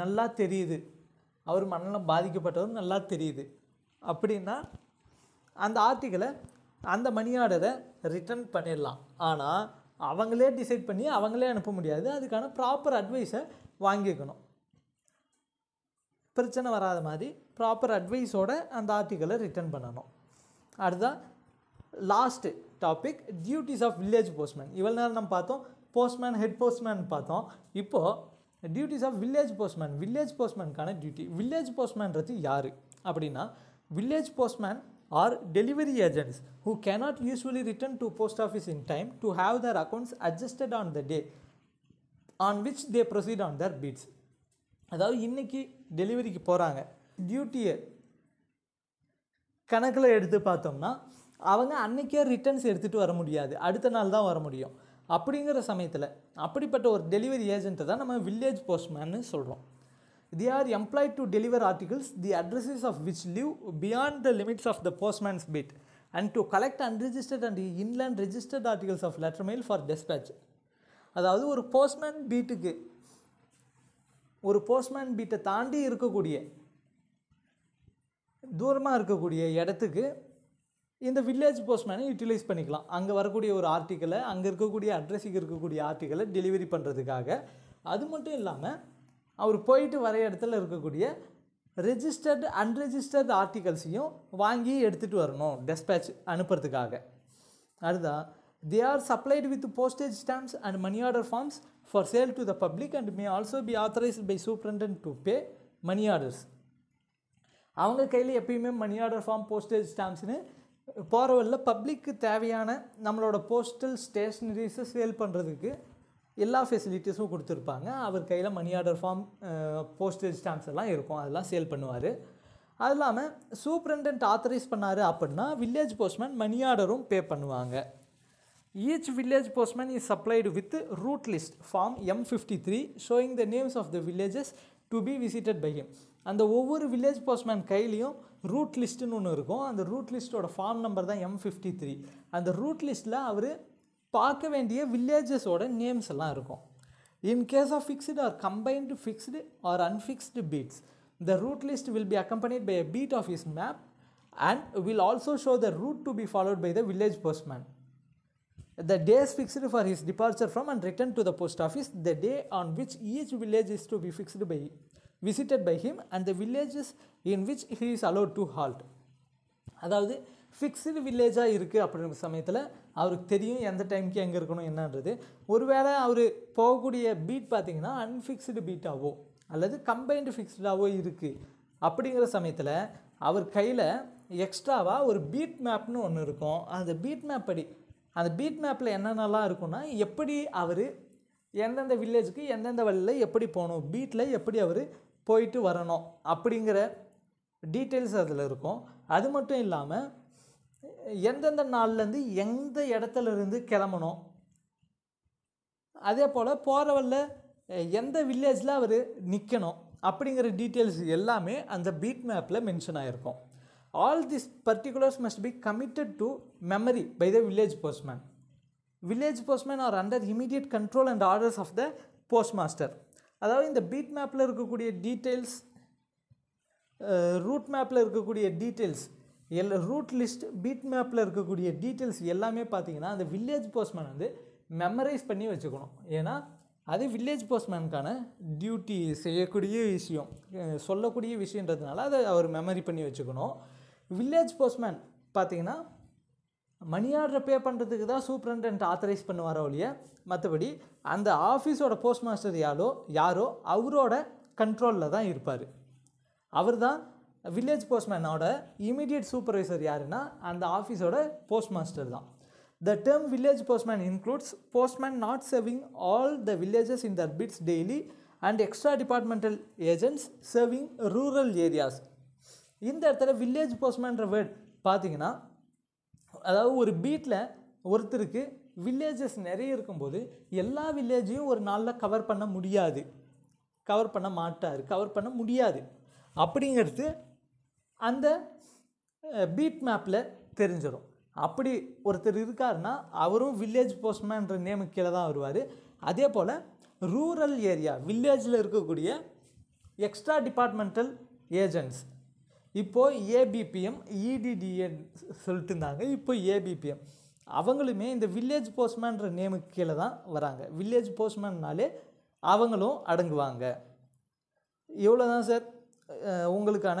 நல்லா தெரியுது அவர் மனநலம் பாதிக்கப்பட்டவர் நல்லா தெரியுது அப்படின்னா அந்த ஆர்டிக்கலை அந்த மணி ஆர்டரை ரிட்டர்ன் பண்ணிடலாம் ஆனால் அவங்களே டிசைட் பண்ணி அவங்களே அனுப்ப முடியாது அதுக்கான ப்ராப்பர் அட்வைஸை வாங்கிக்கணும் பிரச்சனை வராத மாதிரி ப்ராப்பர் அட்வைஸோட அந்த ஆர்டிக்கலை ரிட்டர்ன் பண்ணணும் அடுத்தான் last topic duties of village postman இவ்வளோ நேரம் நம்ம பார்த்தோம் போஸ்ட்மேன் ஹெட் போஸ்ட்மேன் பார்த்தோம் இப்போது duties of village postman village போஸ்ட்மேனுக்கான டியூட்டி வில்லேஜ் போஸ்ட்மேன்றது யார் அப்படின்னா village postman are delivery agents who cannot usually return to post office in time to have their accounts adjusted on the day on which they proceed on their beats அதாவது இன்றைக்கி டெலிவரிக்கு போகிறாங்க டியூட்டியை கணக்கில் எடுத்து பார்த்தோம்னா அவங்க அன்றைக்கே ரிட்டர்ன்ஸ் எடுத்துகிட்டு வர முடியாது அடுத்த நாள் தான் வர முடியும் அப்படிங்கிற சமயத்தில் அப்படிப்பட்ட ஒரு டெலிவரி ஏஜென்ட்டை தான் நம்ம வில்லேஜ் போஸ்ட்மேன்னு சொல்கிறோம் they are employed to deliver articles the addressees of which live beyond the limits of the postman's beat and to collect unregistered and inland registered articles of letter mail for despatch அதாவது ஒரு postman பீட்டுக்கு ஒரு postman பீட்டை தாண்டி இருக்கக்கூடிய தூரமாக இருக்கக்கூடிய இடத்துக்கு இந்த village போஸ்ட்மேனை utilise பண்ணிக்கலாம் அங்கே வரக்கூடிய ஒரு ஆர்டிக்கலை அங்கே இருக்கக்கூடிய அட்ரஸுக்கு இருக்கக்கூடிய ஆர்டிக்கலை டெலிவரி பண்ணுறதுக்காக அது மட்டும் இல்லாமல் அவர் போயிட்டு வர இடத்துல இருக்கக்கூடிய ரெஜிஸ்டர்டு அன்ரெஜிஸ்டர்டு ஆர்டிகல்ஸையும் வாங்கி எடுத்துகிட்டு வரணும் டெஸ்பேச் அனுப்புறதுக்காக அதுதான் they are supplied with postage stamps and money order forms for sale to the public and may also be authorized by superintendent to pay money orders அவங்க கையில் எப்பயுமே மணி ஆர்டர் ஃபார்ம் போஸ்டேஜ் ஸ்டாம்ப்ஸ்னு போகிற வழியில் பப்ளிக்கு தேவையான நம்மளோட போஸ்டல் ஸ்டேஷ்னரிஸை சேல் பண்ணுறதுக்கு எல்லா ஃபெசிலிட்டிஸும் கொடுத்துருப்பாங்க அவர் கையில் money order form postage stamps எல்லாம் இருக்கும் அதெல்லாம் சேல் பண்ணுவார் அது இல்லாமல் சூப்ரண்டன்ட் ஆத்தரைஸ் பண்ணார் அப்படின்னா வில்லேஜ் போஸ்ட்மேன் மணி ஆர்டரும் பே பண்ணுவாங்க Each village postman is supplied with route list form M53 showing the names of the villages to be visited by him. And the over village postman Kailio route list in Unurgo and the route list or farm number the M53. And the route list la avre park vendia villages order names largo. In case of fixed or combined fixed or unfixed beats, the route list will be accompanied by a beat of his map and will also show the route to be followed by the village postman. The days fixed for his departure from and return to the post office the day on which each village is to be fixed by, visited by him, and the villages in which he is allowed to halt. அதாவது fixed வில்லேஜாக இருக்குது அப்படின்ற சமயத்தில் அவருக்கு தெரியும் எந்த டைமுக்கு எங்கே இருக்கணும் என்னன்றது ஒருவேளை அவர் போகக்கூடிய பீட் பார்த்திங்கன்னா அன்ஃபிக்ஸ்டு பீட்டாவோ அல்லது கம்பைன்டு ஃபிக்ஸ்டாவோ இருக்குது அப்படிங்கிற சமயத்தில் அவர் கையில் எக்ஸ்ட்ராவாக ஒரு பீட் மேப்னு ஒன்று இருக்கும் அந்த பீட் மேப் படி அந்த பீட் மேப்பில் என்னென்னலாம் இருக்குன்னா எப்படி அவர் எந்தெந்த வில்லேஜுக்கு எந்தெந்த வழியில் எப்படி போகணும் பீட்டில் எப்படி அவர் போயிட்டு வரணும் அப்படிங்கிற டீட்டெயில்ஸ் அதில் இருக்கும் அது மட்டும் இல்லாமல் எந்தெந்த நாள்லேருந்து எந்த இருந்து கிளம்பணும் அதே போல் போகிறவரில் எந்த வில்லேஜில் அவர் நிற்கணும் அப்படிங்கிற டீட்டெயில்ஸ் எல்லாமே அந்த பீட் மேப்பில் மென்ஷன் ஆகிருக்கும் all these particulars must be committed to memory by the village postman. Village postmen are under immediate control and orders of the postmaster. அதாவது இந்த பீட் மேப்பில் இருக்கக்கூடிய டீட்டெயில்ஸ் ரூட் மேப்பில் இருக்கக்கூடிய டீட்டெயில்ஸ் எல்லா ரூட் லிஸ்ட் பீட் மேப்பில் இருக்கக்கூடிய டீட்டெயில்ஸ் எல்லாமே பார்த்தீங்கன்னா அந்த வில்லேஜ் போஸ்ட்மேன் வந்து மெமரைஸ் பண்ணி வச்சுக்கணும் ஏன்னா அது வில்லேஜ் போஸ்ட்மேனுக்கான டியூட்டி செய்யக்கூடிய விஷயம் சொல்லக்கூடிய விஷயன்றதுனால அதை அவர் மெமரி பண்ணி வச்சுக்கணும் வில்லேஜ் போஸ்ட்மேன் பார்த்தீங்கன்னா மணி ஆர்டர் பே பண்ணுறதுக்கு தான் சூப்ரண்டன்ட் ஆத்தரைஸ் பண்ணுவார் ஒழிய மற்றபடி அந்த ஆஃபீஸோட போஸ்ட் மாஸ்டர் யாரோ யாரோ அவரோட கண்ட்ரோலில் தான் இருப்பார் அவர் தான் வில்லேஜ் போஸ்ட்மேனோட இமீடியட் சூப்பர்வைசர் யாருன்னா அந்த ஆஃபீஸோட போஸ்ட் மாஸ்டர் தான் the term village postman includes postman not serving all the villages in their beats daily and extra departmental agents serving rural areas இந்த இடத்துல வில்லேஜ் போஸ்ட்மேன்ற வேர்ட் பார்த்தீங்கன்னா அதாவது ஒரு பீட்டில் ஒருத்தருக்கு வில்லேஜஸ் நிறைய இருக்கும்போது எல்லா வில்லேஜையும் ஒரு நாளில் கவர் பண்ண முடியாது கவர் பண்ண மாட்டார் கவர் பண்ண முடியாது அப்படிங்கிறது அந்த பீட் மேப்பில் தெரிஞ்சிடும் அப்படி ஒருத்தர் இருக்காருன்னா அவரும் வில்லேஜ் போஸ்ட்மேன்ற நேமு கீழே தான் வருவார் அதே போல் ரூரல் ஏரியா வில்லேஜில் இருக்கக்கூடிய எக்ஸ்ட்ரா டிபார்ட்மெண்டல் ஏஜென்ட்ஸ் இப்போது ஏபிபிஎம் இடிடிஎன் சொல்லிட்டு இருந்தாங்க இப்போ ஏபிபிஎம் e அவங்களுமே இந்த வில்லேஜ் போஸ்ட்மேன்ற நேமுக்கு கீழே தான் வராங்க வில்லேஜ் போஸ்ட்மேன்னாலே அவங்களும் அடங்குவாங்க எவ்வளோ தான் சார் உங்களுக்கான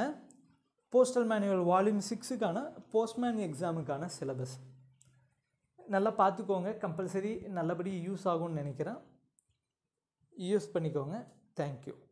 போஸ்டல் மேனுவல் வால்யூம் சிக்ஸுக்கான போஸ்ட்மேன் எக்ஸாமுக்கான சிலபஸ் நல்லா பார்த்துக்கோங்க கம்பல்சரி நல்லபடி யூஸ் ஆகும்னு நினைக்கிறேன் யூஸ் பண்ணிக்கோங்க தேங்க்யூ